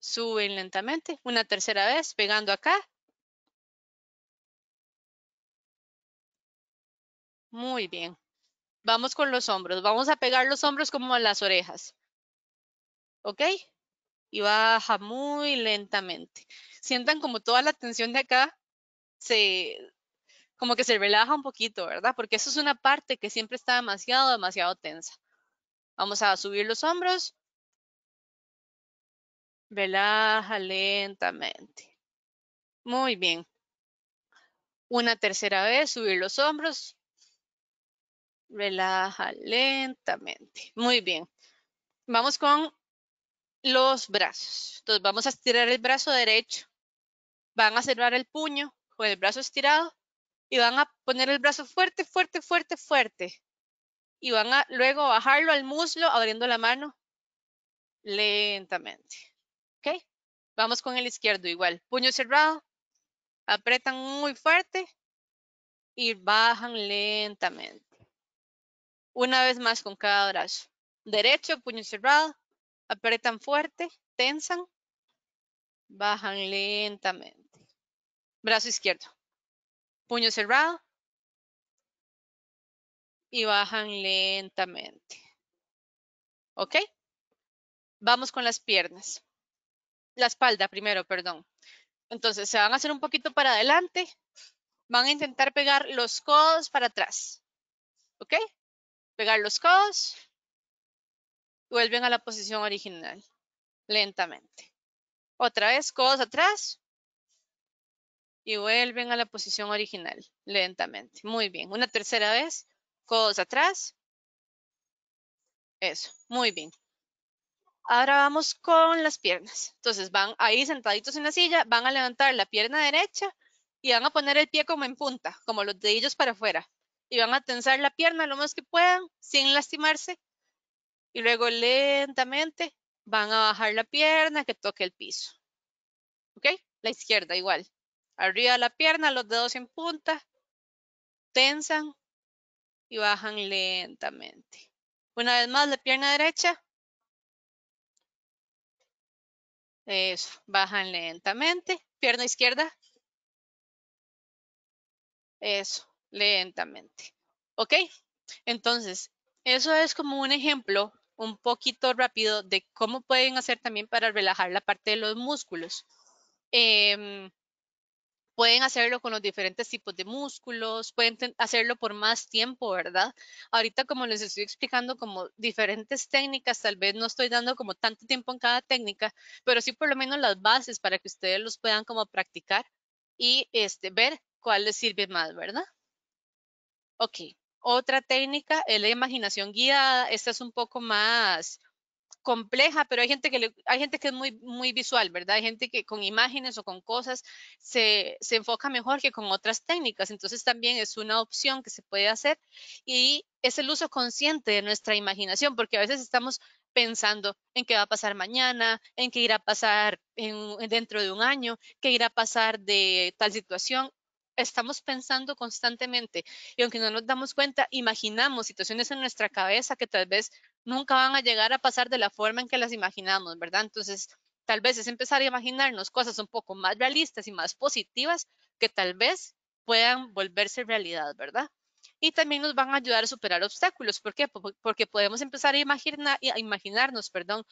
Suben lentamente. Una tercera vez, pegando acá. Muy bien. Vamos con los hombros. Vamos a pegar los hombros como a las orejas. ¿Ok? Y baja muy lentamente. Sientan como toda la tensión de acá se, como que se relaja un poquito, ¿verdad? Porque eso es una parte que siempre está demasiado, demasiado tensa. Vamos a subir los hombros. Relaja lentamente. Muy bien. Una tercera vez, subir los hombros. Relaja lentamente. Muy bien. Vamos con los brazos. Entonces vamos a estirar el brazo derecho. Van a cerrar el puño con el brazo estirado y van a poner el brazo fuerte, fuerte, fuerte, fuerte. Y van a luego bajarlo al muslo abriendo la mano lentamente. ¿Ok? Vamos con el izquierdo igual. Puño cerrado, apretan muy fuerte y bajan lentamente. Una vez más con cada brazo. Derecho, puño cerrado, apretan fuerte, tensan, bajan lentamente. Brazo izquierdo puño cerrado y bajan lentamente. ¿Ok? Vamos con las piernas. La espalda primero, perdón. Entonces se van a hacer un poquito para adelante. Van a intentar pegar los codos para atrás. ¿Ok? Pegar los codos. Vuelven a la posición original. Lentamente. Otra vez, codos atrás y vuelven a la posición original lentamente. Muy bien. Una tercera vez, codos atrás. Eso, muy bien. Ahora vamos con las piernas. Entonces van ahí sentaditos en la silla, van a levantar la pierna derecha y van a poner el pie como en punta, como los dedillos para afuera. Y van a tensar la pierna lo más que puedan sin lastimarse. Y luego lentamente van a bajar la pierna que toque el piso. ¿Ok? La izquierda igual. Arriba la pierna, los dedos en punta, tensan y bajan lentamente. Una vez más, la pierna derecha. Eso, bajan lentamente. Pierna izquierda. Eso, lentamente. ¿Ok? Entonces, eso es como un ejemplo un poquito rápido de cómo pueden hacer también para relajar la parte de los músculos. Em, Pueden hacerlo con los diferentes tipos de músculos, pueden hacerlo por más tiempo, ¿verdad? Ahorita como les estoy explicando como diferentes técnicas, tal vez no estoy dando como tanto tiempo en cada técnica, pero sí por lo menos las bases para que ustedes los puedan como practicar y este, ver cuál les sirve más, ¿verdad? Ok, otra técnica es la imaginación guiada. Esta es un poco más compleja, pero hay gente que, hay gente que es muy, muy visual, ¿verdad? Hay gente que con imágenes o con cosas se, enfoca mejor que con otras técnicas, entonces también es una opción que se puede hacer y es el uso consciente de nuestra imaginación, porque a veces estamos pensando en qué va a pasar mañana, en qué irá a pasar dentro de un año, qué irá a pasar de tal situación. Estamos pensando constantemente y aunque no nos damos cuenta, imaginamos situaciones en nuestra cabeza que tal vez nunca van a llegar a pasar de la forma en que las imaginamos, ¿verdad? Entonces, tal vez es empezar a imaginarnos cosas un poco más realistas y más positivas que tal vez puedan volverse realidad, ¿verdad? Y también nos van a ayudar a superar obstáculos. ¿Por qué? Porque podemos empezar a, imaginar, imaginarnos, perdón,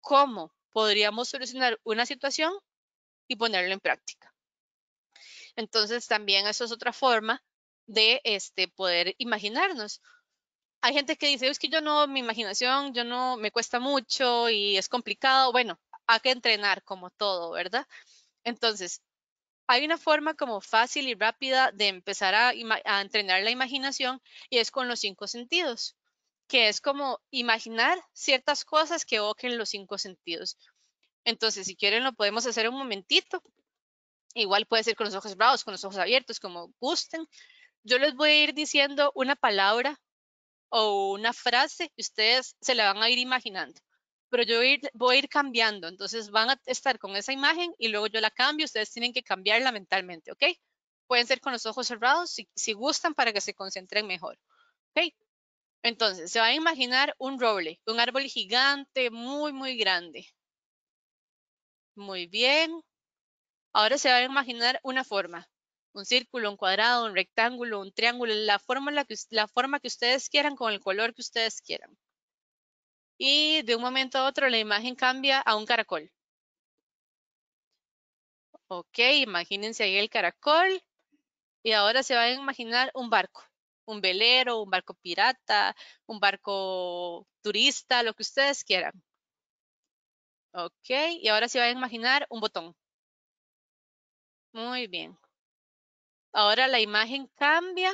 cómo podríamos solucionar una situación y ponerlo en práctica. Entonces, también eso es otra forma de este, poder imaginarnos hay gente que dice, es que yo no, mi imaginación, yo no, me cuesta mucho y es complicado. Bueno, hay que entrenar como todo, ¿verdad? Entonces, hay una forma como fácil y rápida de empezar a, entrenar la imaginación y es con los cinco sentidos, que es como imaginar ciertas cosas que evoquen los cinco sentidos. Entonces, si quieren, lo podemos hacer un momentito. Igual puede ser con los ojos bravos, con los ojos abiertos, como gusten. Yo les voy a ir diciendo una palabra o una frase ustedes se la van a ir imaginando. Pero yo voy a, ir, cambiando, entonces van a estar con esa imagen y luego yo la cambio, ustedes tienen que cambiarla mentalmente, ¿ok? Pueden ser con los ojos cerrados si, si gustan para que se concentren mejor, ¿ok? Entonces, se va a imaginar un roble, un árbol gigante, muy, muy grande. Muy bien. Ahora se va a imaginar una forma un círculo, un cuadrado, un rectángulo, un triángulo, la forma, que, la forma que ustedes quieran, con el color que ustedes quieran. Y de un momento a otro la imagen cambia a un caracol. Ok, imagínense ahí el caracol. Y ahora se va a imaginar un barco, un velero, un barco pirata, un barco turista, lo que ustedes quieran. Ok, y ahora se va a imaginar un botón. Muy bien. Ahora la imagen cambia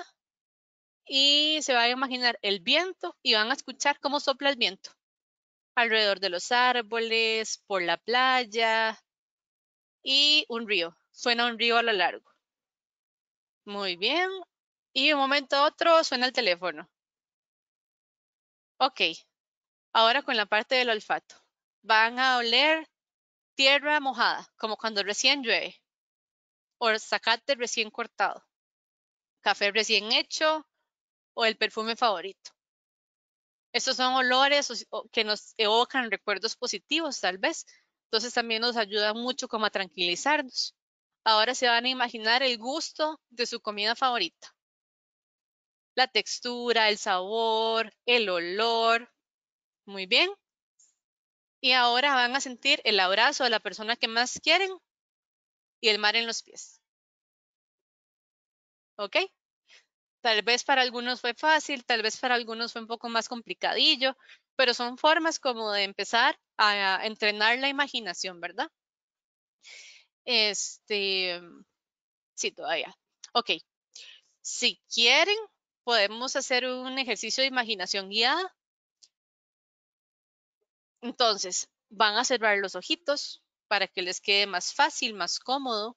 y se va a imaginar el viento y van a escuchar cómo sopla el viento alrededor de los árboles, por la playa y un río. Suena un río a lo largo. Muy bien. Y un momento a otro suena el teléfono. Ok. Ahora con la parte del olfato. Van a oler tierra mojada, como cuando recién llueve o zacate recién cortado, café recién hecho o el perfume favorito. Estos son olores que nos evocan recuerdos positivos, tal vez. Entonces también nos ayuda mucho como a tranquilizarnos. Ahora se van a imaginar el gusto de su comida favorita. La textura, el sabor, el olor. Muy bien. Y ahora van a sentir el abrazo de la persona que más quieren y el mar en los pies. ¿Ok? Tal vez para algunos fue fácil, tal vez para algunos fue un poco más complicadillo, pero son formas como de empezar a entrenar la imaginación, ¿verdad? Este, sí, todavía. Ok. Si quieren, podemos hacer un ejercicio de imaginación guiada. Entonces, van a cerrar los ojitos para que les quede más fácil, más cómodo.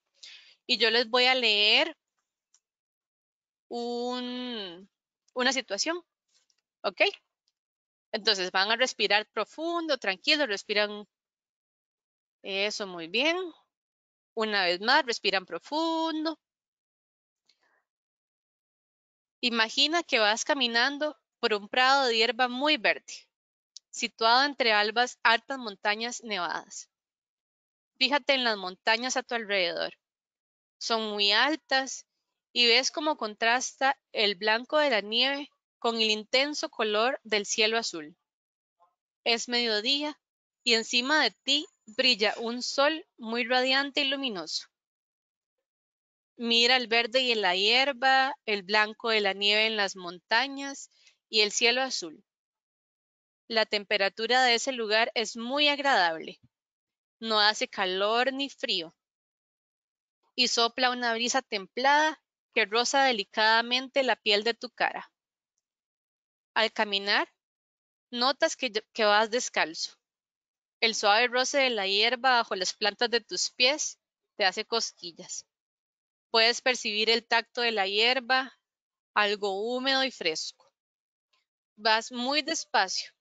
Y yo les voy a leer una situación, ¿ok? Entonces van a respirar profundo, tranquilo, respiran. Eso, muy bien. Una vez más, respiran profundo. Imagina que vas caminando por un prado de hierba muy verde, situado entre albas, altas montañas nevadas. Fíjate en las montañas a tu alrededor. Son muy altas y ves cómo contrasta el blanco de la nieve con el intenso color del cielo azul. Es mediodía y encima de ti brilla un sol muy radiante y luminoso. Mira el verde y la hierba, el blanco de la nieve en las montañas y el cielo azul. La temperatura de ese lugar es muy agradable no hace calor ni frío. Y sopla una brisa templada que roza delicadamente la piel de tu cara. Al caminar, notas que, que vas descalzo. El suave roce de la hierba bajo las plantas de tus pies te hace cosquillas. Puedes percibir el tacto de la hierba, algo húmedo y fresco. Vas muy despacio,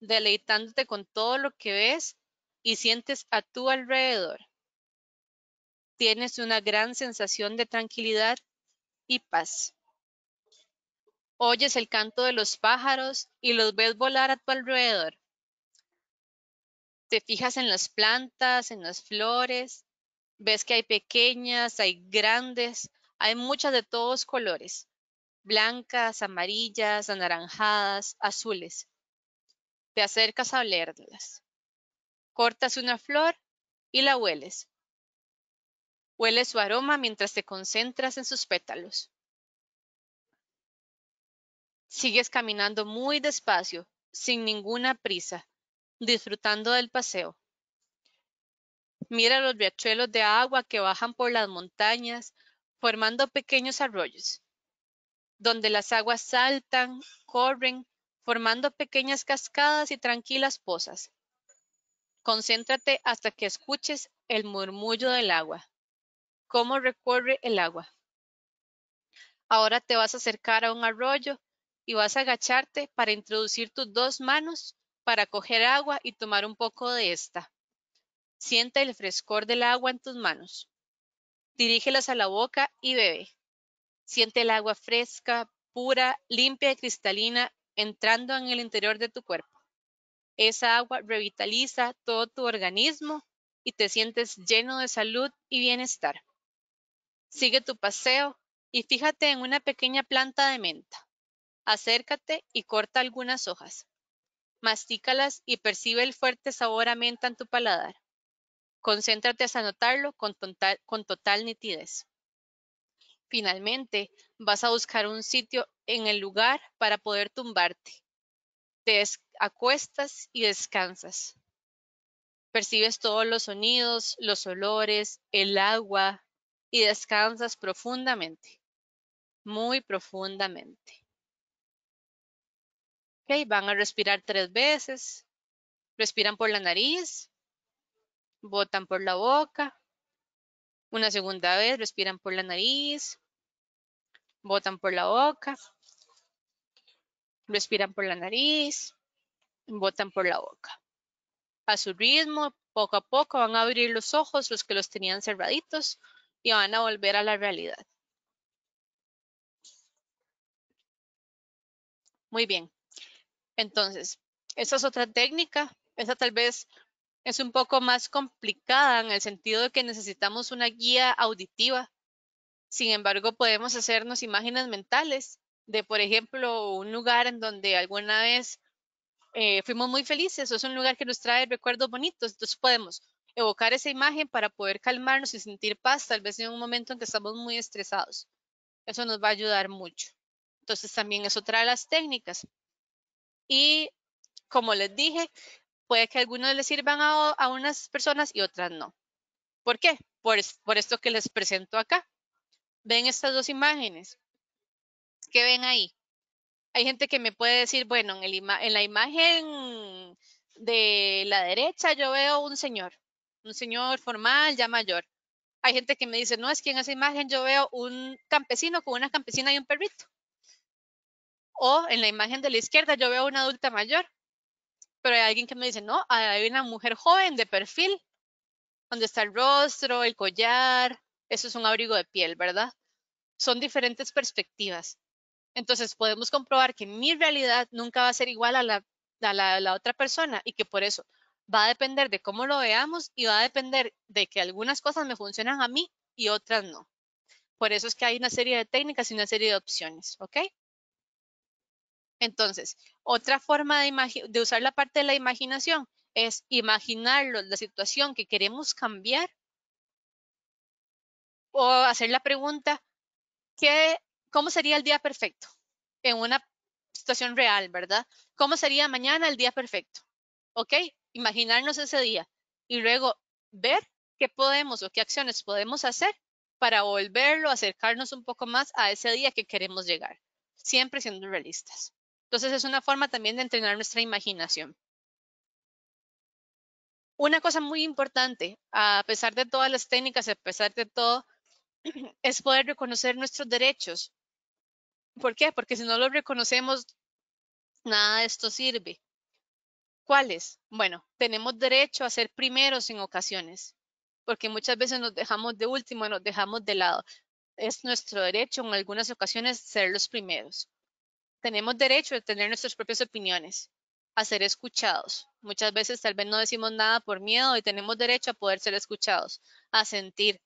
deleitándote con todo lo que ves y sientes a tu alrededor. Tienes una gran sensación de tranquilidad y paz. Oyes el canto de los pájaros y los ves volar a tu alrededor. Te fijas en las plantas, en las flores, ves que hay pequeñas, hay grandes, hay muchas de todos colores, blancas, amarillas, anaranjadas, azules. Te acercas a olerlas. Cortas una flor y la hueles. Hueles su aroma mientras te concentras en sus pétalos. Sigues caminando muy despacio, sin ninguna prisa, disfrutando del paseo. Mira los riachuelos de agua que bajan por las montañas, formando pequeños arroyos, donde las aguas saltan, corren, formando pequeñas cascadas y tranquilas pozas. Concéntrate hasta que escuches el murmullo del agua. Cómo recorre el agua. Ahora te vas a acercar a un arroyo y vas a agacharte para introducir tus dos manos para coger agua y tomar un poco de esta. Siente el frescor del agua en tus manos. Dirígelas a la boca y bebe. Siente el agua fresca, pura, limpia y cristalina entrando en el interior de tu cuerpo. Esa agua revitaliza todo tu organismo y te sientes lleno de salud y bienestar. Sigue tu paseo y fíjate en una pequeña planta de menta. Acércate y corta algunas hojas. Mastícalas y percibe el fuerte sabor a menta en tu paladar. Concéntrate a notarlo con total nitidez. Finalmente, vas a buscar un sitio en el lugar para poder tumbarte te acuestas y descansas. Percibes todos los sonidos, los olores, el agua y descansas profundamente, muy profundamente. Ok, van a respirar tres veces. Respiran por la nariz, botan por la boca. Una segunda vez, respiran por la nariz, botan por la boca. Respiran por la nariz, botan por la boca. A su ritmo, poco a poco van a abrir los ojos, los que los tenían cerraditos, y van a volver a la realidad. Muy bien. Entonces, esa es otra técnica. Esa tal vez es un poco más complicada en el sentido de que necesitamos una guía auditiva. Sin embargo, podemos hacernos imágenes mentales de, por ejemplo, un lugar en donde alguna vez eh, fuimos muy felices, o es un lugar que nos trae recuerdos bonitos, entonces podemos evocar esa imagen para poder calmarnos y sentir paz, tal vez en un momento en que estamos muy estresados. Eso nos va a ayudar mucho. Entonces también es otra de las técnicas. Y como les dije, puede que algunos les sirvan a, unas personas y otras no. ¿Por qué? por esto que les presento acá. Ven estas dos imágenes. ¿qué ven ahí? Hay gente que me puede decir, bueno, en, la imagen de la derecha yo veo un señor, un señor formal, ya mayor. Hay gente que me dice, no, es que en esa imagen yo veo un campesino con una campesina y un perrito. O en la imagen de la izquierda yo veo una adulta mayor. Pero hay alguien que me dice, no, hay una mujer joven de perfil, donde está el rostro, el collar, eso es un abrigo de piel, ¿verdad? Son diferentes perspectivas. Entonces podemos comprobar que mi realidad nunca va a ser igual a la, la, otra persona y que por eso va a depender de cómo lo veamos y va a depender de que algunas cosas me funcionan a mí y otras no. Por eso es que hay una serie de técnicas y una serie de opciones, ¿ok? Entonces, otra forma de, de usar la parte de la imaginación es imaginar la situación que queremos cambiar o hacer la pregunta, ¿qué ¿Cómo sería el día perfecto? En una situación real, ¿verdad? ¿Cómo sería mañana el día perfecto? ¿Ok? Imaginarnos ese día y luego ver qué podemos o qué acciones podemos hacer para volverlo, acercarnos un poco más a ese día que queremos llegar, siempre siendo realistas. Entonces es una forma también de entrenar nuestra imaginación. Una cosa muy importante, a pesar de todas las técnicas, a pesar de todo, (clears throat) es poder reconocer nuestros derechos, ¿Por qué? Porque si no lo reconocemos, nada de esto sirve. ¿Cuáles? Bueno, tenemos derecho a ser primeros en ocasiones, porque muchas veces nos dejamos de último, nos dejamos de lado. Es nuestro derecho en algunas ocasiones ser los primeros. Tenemos derecho a tener nuestras propias opiniones, a ser escuchados. Muchas veces tal vez no decimos nada por miedo y tenemos derecho a poder ser escuchados, a sentir,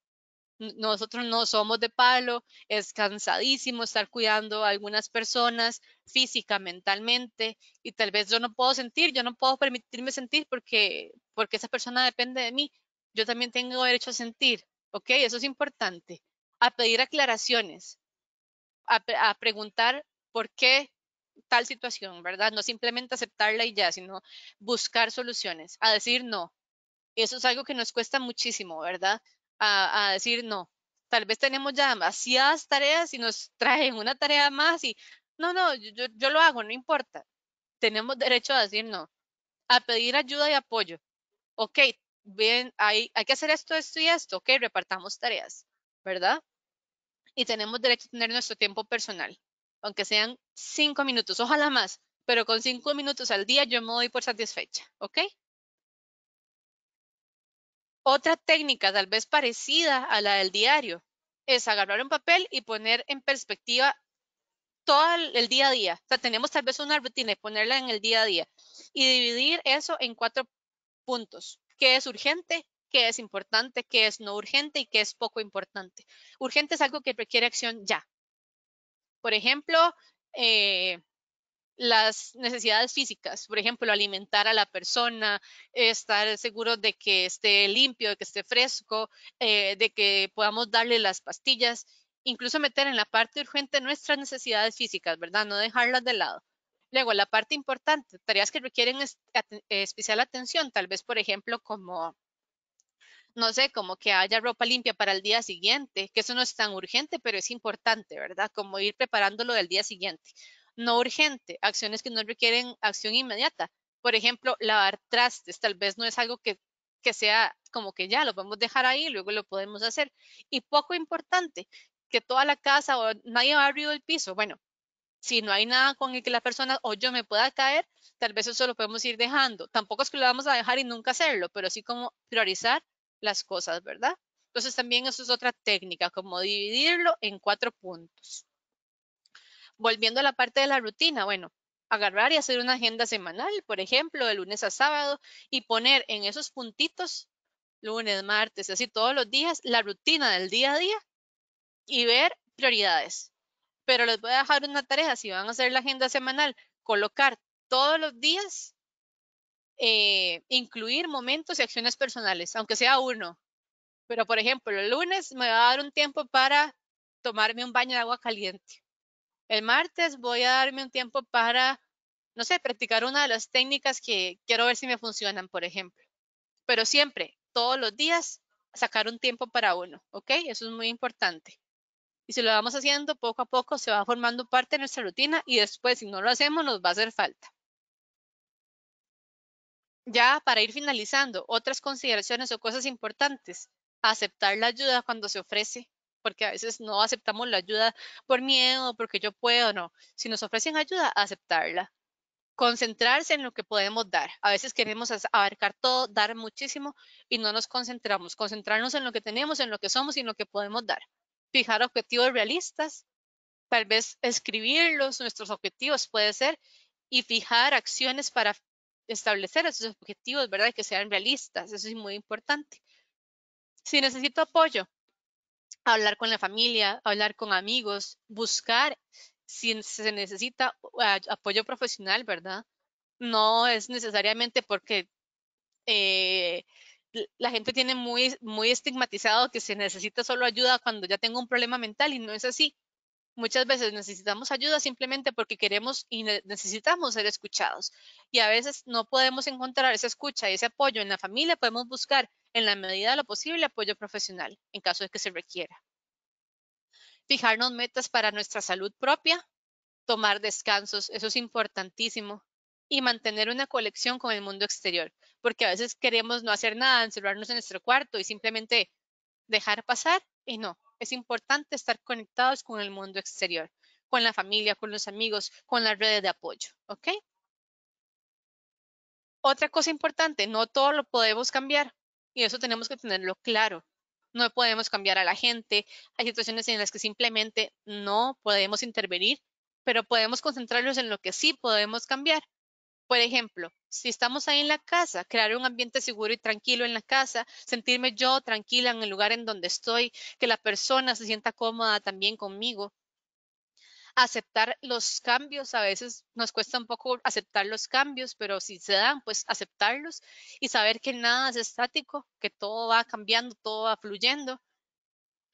nosotros no somos de palo, es cansadísimo estar cuidando a algunas personas física, mentalmente, y tal vez yo no puedo sentir, yo no puedo permitirme sentir porque, porque esa persona depende de mí. Yo también tengo derecho a sentir, ¿ok? Eso es importante. A pedir aclaraciones, a, a preguntar por qué tal situación, ¿verdad? No simplemente aceptarla y ya, sino buscar soluciones, a decir no. Eso es algo que nos cuesta muchísimo, ¿verdad? a, decir no. Tal vez tenemos ya demasiadas tareas y nos (laughs) traen una tarea más y no, no, yo, lo hago, no importa. Tenemos derecho a decir no, a pedir ayuda y apoyo. Ok, bien, hay, hay que hacer esto, esto y esto. Ok, repartamos tareas, ¿verdad? Y tenemos derecho a tener nuestro tiempo personal, aunque sean cinco minutos, ojalá más, pero con cinco minutos al día yo me doy por satisfecha, ¿ok? Otra técnica tal vez parecida a la del diario es agarrar un papel y poner en perspectiva todo el día a día. O sea, tenemos tal vez una rutina y ponerla en el día a día y dividir eso en cuatro puntos. ¿Qué es urgente? ¿Qué es importante? ¿Qué es no urgente? ¿Y qué es poco importante? Urgente es algo que requiere acción ya. Por ejemplo, eh, las necesidades físicas, por ejemplo, alimentar a la persona, estar seguro de que esté limpio, de que esté fresco, eh, de que podamos darle las pastillas, incluso meter en la parte urgente nuestras necesidades físicas, ¿verdad? No dejarlas de lado. Luego, la parte importante, tareas que requieren especial atención, tal vez, por ejemplo, como no sé, como que haya ropa limpia para el día siguiente, que eso no es tan urgente, pero es importante, ¿verdad? Como ir preparándolo del día siguiente no urgente, acciones que no requieren acción inmediata. Por ejemplo, lavar trastes tal vez no es algo que, sea como que ya lo podemos dejar ahí, luego lo podemos hacer. Y poco importante, que toda la casa o nadie abrido el piso. Bueno, si no hay nada con el que la persona o yo me pueda caer, tal vez eso lo podemos ir dejando. Tampoco es que lo vamos a dejar y nunca hacerlo, pero sí como priorizar las cosas, ¿verdad? Entonces también eso es otra técnica, como dividirlo en cuatro puntos. Volviendo a la parte de la rutina, bueno, agarrar y hacer una agenda semanal, por ejemplo, de lunes a sábado, y poner en esos puntitos, lunes, martes, así todos los días, la rutina del día a día y ver prioridades. Pero les voy a dejar una tarea, si van a hacer la agenda semanal, colocar todos los días, eh, incluir momentos y acciones personales, aunque sea uno. Pero, por ejemplo, el lunes me va a dar un tiempo para tomarme un baño de agua caliente el martes voy a darme un tiempo para, no sé, practicar una de las técnicas que quiero ver si me funcionan, por ejemplo. Pero siempre, todos los días, sacar un tiempo para uno, ¿ok? Eso es muy importante. Y si lo vamos haciendo poco a poco, se va formando parte de nuestra rutina y después, si no lo hacemos, nos va a hacer falta. Ya para ir finalizando, otras consideraciones o cosas importantes. Aceptar la ayuda cuando se ofrece porque a veces no aceptamos la ayuda por miedo, porque yo puedo, no. Si nos ofrecen ayuda, aceptarla. Concentrarse en lo que podemos dar. A veces queremos abarcar todo, dar muchísimo y no nos concentramos. Concentrarnos en lo que tenemos, en lo que somos y en lo que podemos dar. Fijar objetivos realistas, tal vez escribirlos, nuestros objetivos puede ser, y fijar acciones para establecer esos objetivos, ¿verdad? que sean realistas, eso es muy importante. Si necesito apoyo, hablar con la familia, hablar con amigos, buscar si se necesita apoyo profesional, ¿verdad? No es necesariamente porque eh, la gente tiene muy, muy estigmatizado que se necesita solo ayuda cuando ya tengo un problema mental y no es así. Muchas veces necesitamos ayuda simplemente porque queremos y necesitamos ser escuchados. Y a veces no podemos encontrar esa escucha y ese apoyo en la familia. Podemos buscar en la medida de lo posible, apoyo profesional, en caso de que se requiera. Fijarnos metas para nuestra salud propia, tomar descansos, eso es importantísimo, y mantener una conexión con el mundo exterior, porque a veces queremos no hacer nada, encerrarnos en nuestro cuarto y simplemente dejar pasar, y no, es importante estar conectados con el mundo exterior, con la familia, con los amigos, con las redes de apoyo, ¿ok? Otra cosa importante, no todo lo podemos cambiar, y eso tenemos que tenerlo claro. No podemos cambiar a la gente. Hay situaciones en las que simplemente no podemos intervenir, pero podemos concentrarnos en lo que sí podemos cambiar. Por ejemplo, si estamos ahí en la casa, crear un ambiente seguro y tranquilo en la casa, sentirme yo tranquila en el lugar en donde estoy, que la persona se sienta cómoda también conmigo aceptar los cambios. A veces nos cuesta un poco aceptar los cambios, pero si se dan, pues aceptarlos y saber que nada es estático, que todo va cambiando, todo va fluyendo,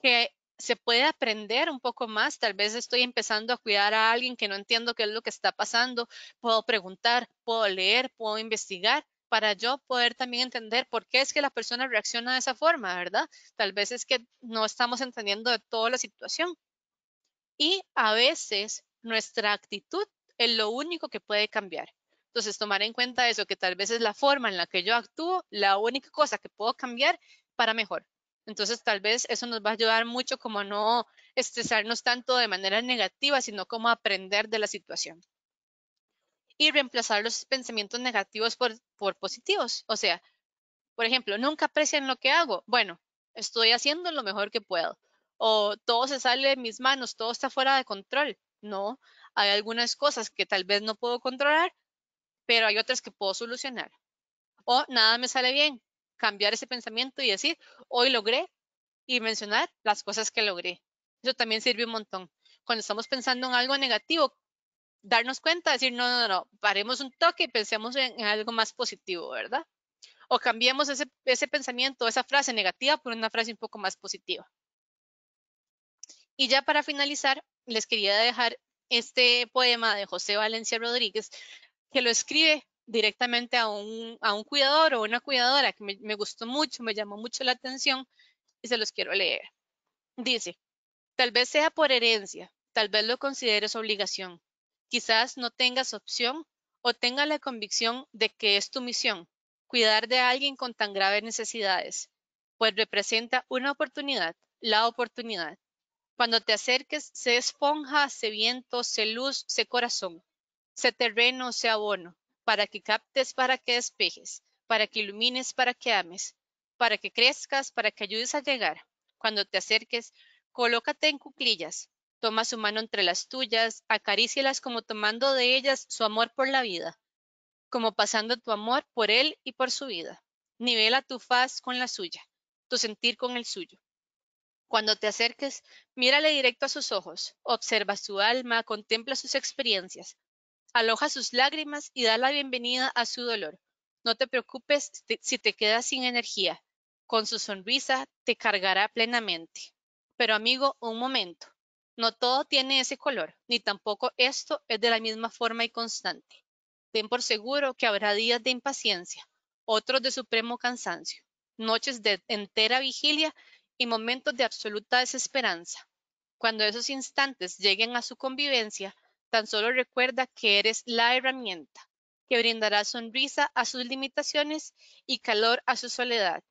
que se puede aprender un poco más. Tal vez estoy empezando a cuidar a alguien que no entiendo qué es lo que está pasando. Puedo preguntar, puedo leer, puedo investigar para yo poder también entender por qué es que la persona reacciona de esa forma, ¿verdad? Tal vez es que no estamos entendiendo de toda la situación. Y a veces nuestra actitud es lo único que puede cambiar. Entonces, tomar en cuenta eso, que tal vez es la forma en la que yo actúo, la única cosa que puedo cambiar para mejor. Entonces, tal vez eso nos va a ayudar mucho como no estresarnos tanto de manera negativa, sino como aprender de la situación. Y reemplazar los pensamientos negativos por, por positivos. O sea, por ejemplo, nunca aprecian lo que hago. Bueno, estoy haciendo lo mejor que puedo o todo se sale de mis manos, todo está fuera de control. No, hay algunas cosas que tal vez no puedo controlar, pero hay otras que puedo solucionar. O nada me sale bien, cambiar ese pensamiento y decir, hoy logré y mencionar las cosas que logré. Eso también sirve un montón. Cuando estamos pensando en algo negativo, darnos cuenta, decir, no, no, no, paremos un toque y pensemos en, algo más positivo, ¿verdad? O cambiemos ese pensamiento, esa frase negativa por una frase un poco más positiva. Y ya para finalizar, les quería dejar este poema de José Valencia Rodríguez, que lo escribe directamente a un, cuidador o una cuidadora que me, me gustó mucho, me llamó mucho la atención y se los quiero leer. Dice, tal vez sea por herencia, tal vez lo consideres obligación, quizás no tengas opción o tengas la convicción de que es tu misión cuidar de alguien con tan graves necesidades, pues representa una oportunidad, la oportunidad cuando te acerques, sé esponja, sé viento, sé luz, sé corazón, sé terreno, sé abono, para que captes, para que despejes, para que ilumines, para que ames, para que crezcas, para que ayudes a llegar. Cuando te acerques, colócate en cuclillas, toma su mano entre las tuyas, acarícialas como tomando de ellas su amor por la vida, como pasando tu amor por él y por su vida. Nivela tu faz con la suya, tu sentir con el suyo. Cuando te acerques, mírale directo a sus ojos, observa su alma, contempla sus experiencias, aloja sus lágrimas y da la bienvenida a su dolor. No te preocupes si te quedas sin energía. Con su sonrisa te cargará plenamente. Pero amigo, un momento. No todo tiene ese color, ni tampoco esto es de la misma forma y constante. Ten por seguro que habrá días de impaciencia, otros de supremo cansancio, noches de entera vigilia y momentos de absoluta desesperanza. Cuando esos instantes lleguen a su convivencia, tan solo recuerda que eres la herramienta que brindará sonrisa a sus limitaciones y calor a su soledad,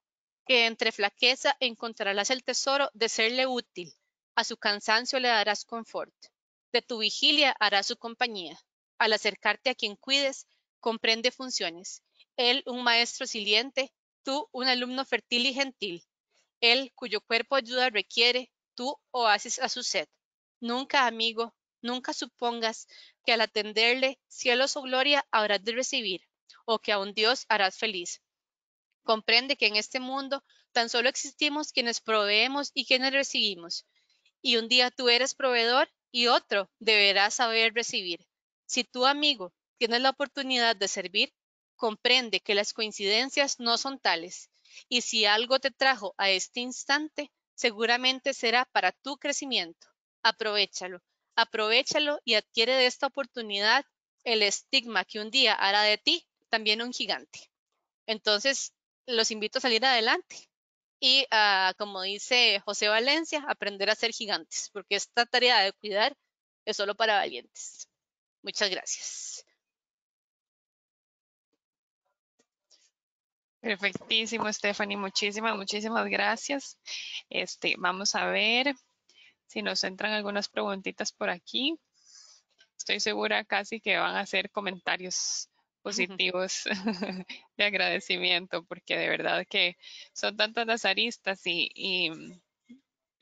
que entre flaqueza encontrarás el tesoro de serle útil, a su cansancio le darás confort, de tu vigilia hará su compañía, al acercarte a quien cuides, comprende funciones, él un maestro siliente, tú un alumno fértil y gentil, el cuyo cuerpo ayuda requiere, tú haces a su sed. Nunca, amigo, nunca supongas que al atenderle cielos o gloria habrás de recibir, o que a un Dios harás feliz. Comprende que en este mundo tan solo existimos quienes proveemos y quienes recibimos, y un día tú eres proveedor y otro deberás saber recibir. Si tu amigo tienes la oportunidad de servir, comprende que las coincidencias no son tales y si algo te trajo a este instante, seguramente será para tu crecimiento. Aprovechalo, aprovechalo y adquiere de esta oportunidad el estigma que un día hará de ti también un gigante. Entonces, los invito a salir adelante y, como dice José Valencia, aprender a ser gigantes, porque esta tarea de cuidar es solo para valientes. Muchas gracias. Perfectísimo, Stephanie. Muchísimas, muchísimas gracias. Este, vamos a ver si nos entran algunas preguntitas por aquí. Estoy segura casi que van a ser comentarios positivos (laughs) de agradecimiento, porque de verdad que son tantas las aristas y,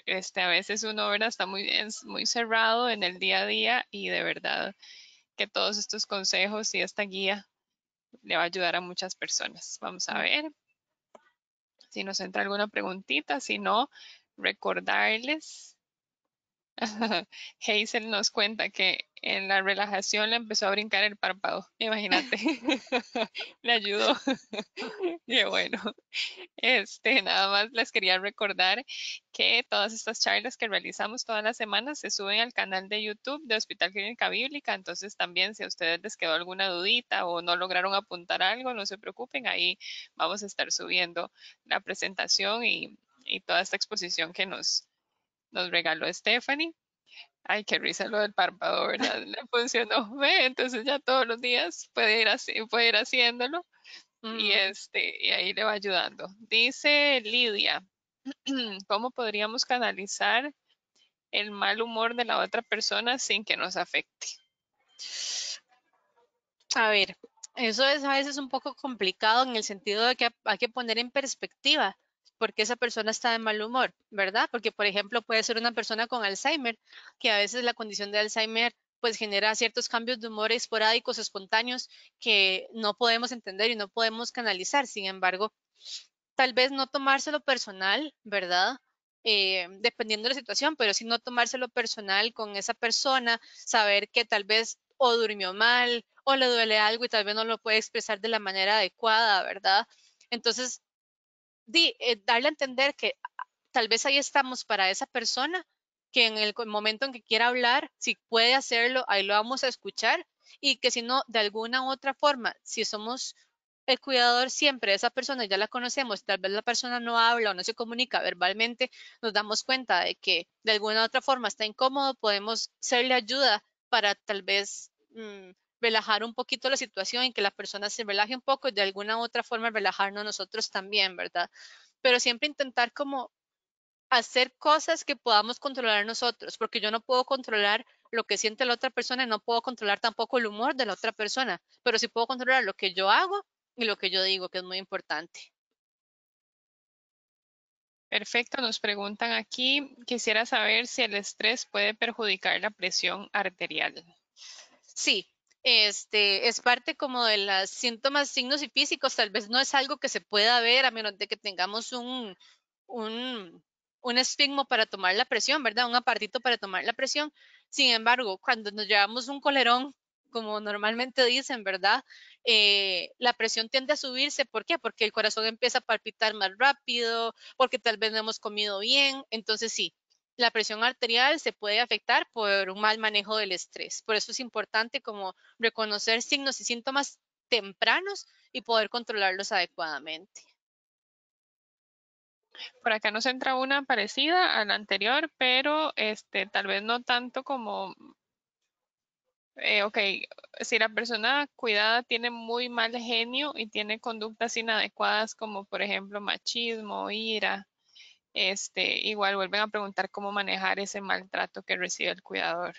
este, a veces uno ¿verdad? está muy, muy cerrado en el día a día y de verdad que todos estos consejos y esta guía le va a ayudar a muchas personas. Vamos a mm. ver si nos entra alguna preguntita, si no, recordarles. (laughs) Hazel nos cuenta que en la relajación le empezó a brincar el párpado, imagínate, (laughs) le ayudó, Y (laughs) bueno, este, nada más les quería recordar que todas estas charlas que realizamos todas las semanas se suben al canal de YouTube de Hospital Clínica Bíblica, entonces también si a ustedes les quedó alguna dudita o no lograron apuntar algo, no se preocupen, ahí vamos a estar subiendo la presentación y, y toda esta exposición que nos, nos regaló Stephanie ay, qué risa lo del párpado, ¿verdad? Le funcionó, (laughs) ve, entonces ya todos los días puede ir, así, puede ir haciéndolo y, mm. este, y ahí le va ayudando. Dice Lidia, (clears throat) ¿cómo podríamos canalizar el mal humor de la otra persona sin que nos afecte? A ver, eso es a veces un poco complicado en el sentido de que hay que poner en perspectiva porque esa persona está de mal humor, ¿verdad? Porque, por ejemplo, puede ser una persona con Alzheimer, que a veces la condición de Alzheimer pues genera ciertos cambios de humor esporádicos, espontáneos, que no podemos entender y no podemos canalizar. Sin embargo, tal vez no tomárselo personal, ¿verdad? Eh, dependiendo de la situación, pero sí no tomárselo personal con esa persona, saber que tal vez o durmió mal o le duele algo y tal vez no lo puede expresar de la manera adecuada, ¿verdad? Entonces, di, eh, darle a entender que ah, tal vez ahí estamos para esa persona, que en el momento en que quiera hablar, si puede hacerlo, ahí lo vamos a escuchar y que si no, de alguna u otra forma, si somos el cuidador siempre, de esa persona ya la conocemos, tal vez la persona no habla o no se comunica verbalmente, nos damos cuenta de que de alguna u otra forma está incómodo, podemos serle ayuda para tal vez mm, relajar un poquito la situación y que la persona se relaje un poco y de alguna u otra forma relajarnos nosotros también, ¿verdad? Pero siempre intentar como hacer cosas que podamos controlar nosotros, porque yo no puedo controlar lo que siente la otra persona y no puedo controlar tampoco el humor de la otra persona, pero sí puedo controlar lo que yo hago y lo que yo digo, que es muy importante. Perfecto, nos preguntan aquí, quisiera saber si el estrés puede perjudicar la presión arterial. Sí, este, es parte como de los síntomas, signos y físicos, tal vez no es algo que se pueda ver a menos de que tengamos un, un, un esfigmo para tomar la presión, ¿verdad? Un apartito para tomar la presión. Sin embargo, cuando nos llevamos un colerón, como normalmente dicen, ¿verdad? Eh, la presión tiende a subirse. ¿Por qué? Porque el corazón empieza a palpitar más rápido, porque tal vez no hemos comido bien. Entonces sí, la presión arterial se puede afectar por un mal manejo del estrés. Por eso es importante como reconocer signos y síntomas tempranos y poder controlarlos adecuadamente. Por acá nos entra una parecida a la anterior, pero este, tal vez no tanto como, eh, ok, si la persona cuidada tiene muy mal genio y tiene conductas inadecuadas como por ejemplo machismo, ira, este, igual vuelven a preguntar cómo manejar ese maltrato que recibe el cuidador.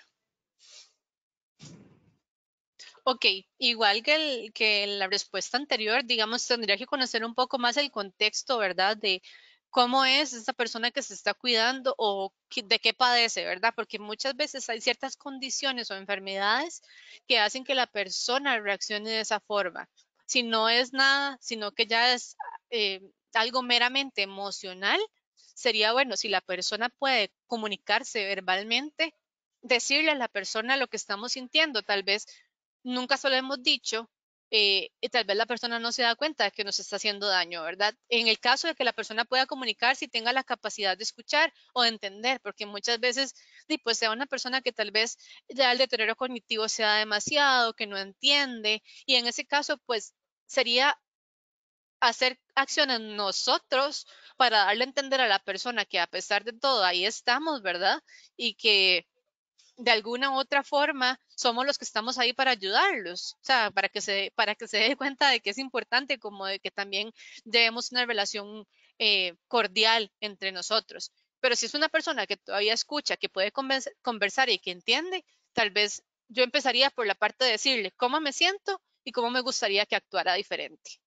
Ok, igual que, el, que la respuesta anterior, digamos, tendría que conocer un poco más el contexto, ¿verdad? De cómo es esa persona que se está cuidando o de qué padece, ¿verdad? Porque muchas veces hay ciertas condiciones o enfermedades que hacen que la persona reaccione de esa forma. Si no es nada, sino que ya es eh, algo meramente emocional, sería bueno si la persona puede comunicarse verbalmente, decirle a la persona lo que estamos sintiendo. Tal vez nunca se lo hemos dicho eh, y tal vez la persona no se da cuenta de que nos está haciendo daño, ¿verdad? En el caso de que la persona pueda comunicar si tenga la capacidad de escuchar o de entender, porque muchas veces, pues sea una persona que tal vez ya el deterioro cognitivo sea demasiado, que no entiende, y en ese caso, pues sería hacer acciones nosotros para darle a entender a la persona que a pesar de todo ahí estamos, ¿verdad? Y que de alguna u otra forma somos los que estamos ahí para ayudarlos, o sea, para que se, para que se dé cuenta de que es importante, como de que también debemos una relación eh, cordial entre nosotros. Pero si es una persona que todavía escucha, que puede conversar y que entiende, tal vez yo empezaría por la parte de decirle cómo me siento y cómo me gustaría que actuara diferente.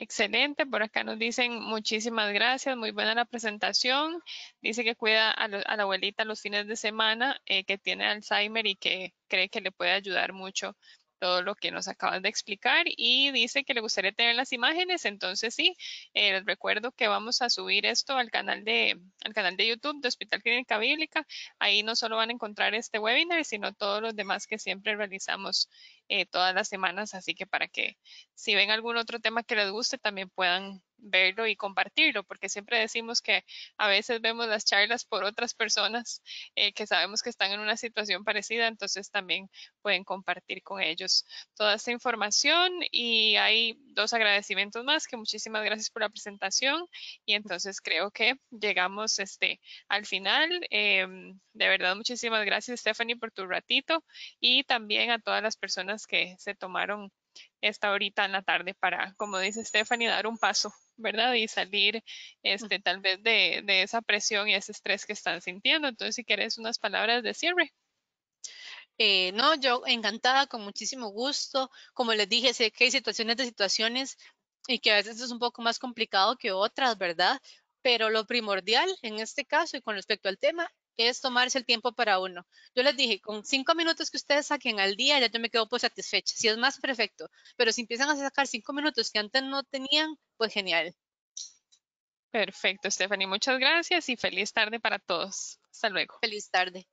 Excelente, por acá nos dicen muchísimas gracias, muy buena la presentación. Dice que cuida a, la abuelita los fines de semana, eh, que tiene Alzheimer y que cree que le puede ayudar mucho todo lo que nos acabas de explicar y dice que le gustaría tener las imágenes, entonces sí, eh, les recuerdo que vamos a subir esto al canal de al canal de YouTube de Hospital Clínica Bíblica. Ahí no solo van a encontrar este webinar, sino todos los demás que siempre realizamos eh, todas las semanas, así que para que si ven algún otro tema que les guste, también puedan verlo y compartirlo, porque siempre decimos que a veces vemos las charlas por otras personas eh, que sabemos que están en una situación parecida, entonces también pueden compartir con ellos toda esta información y hay dos agradecimientos más, que muchísimas gracias por la presentación y entonces creo que llegamos este, al final. Em, de verdad, muchísimas gracias Stephanie por tu ratito y también a todas las personas que se tomaron esta ahorita en la tarde para, como dice Stephanie, dar un paso, ¿verdad? Y salir este, tal vez de, esa presión y ese estrés que están sintiendo. Entonces, si quieres unas palabras de cierre. Eh, no, yo encantada, con muchísimo gusto. Como les dije, sé que hay situaciones de situaciones y que a veces es un poco más complicado que otras, ¿verdad? Pero lo primordial en este caso y con respecto al tema es tomarse el tiempo para uno. Yo les dije, con cinco minutos que ustedes saquen al día, ya yo me quedo pues satisfecha. Si es más, perfecto. Pero si empiezan a sacar cinco minutos que antes no tenían, pues genial. Perfecto, Stephanie. Muchas gracias y feliz tarde para todos. Hasta luego. Feliz tarde.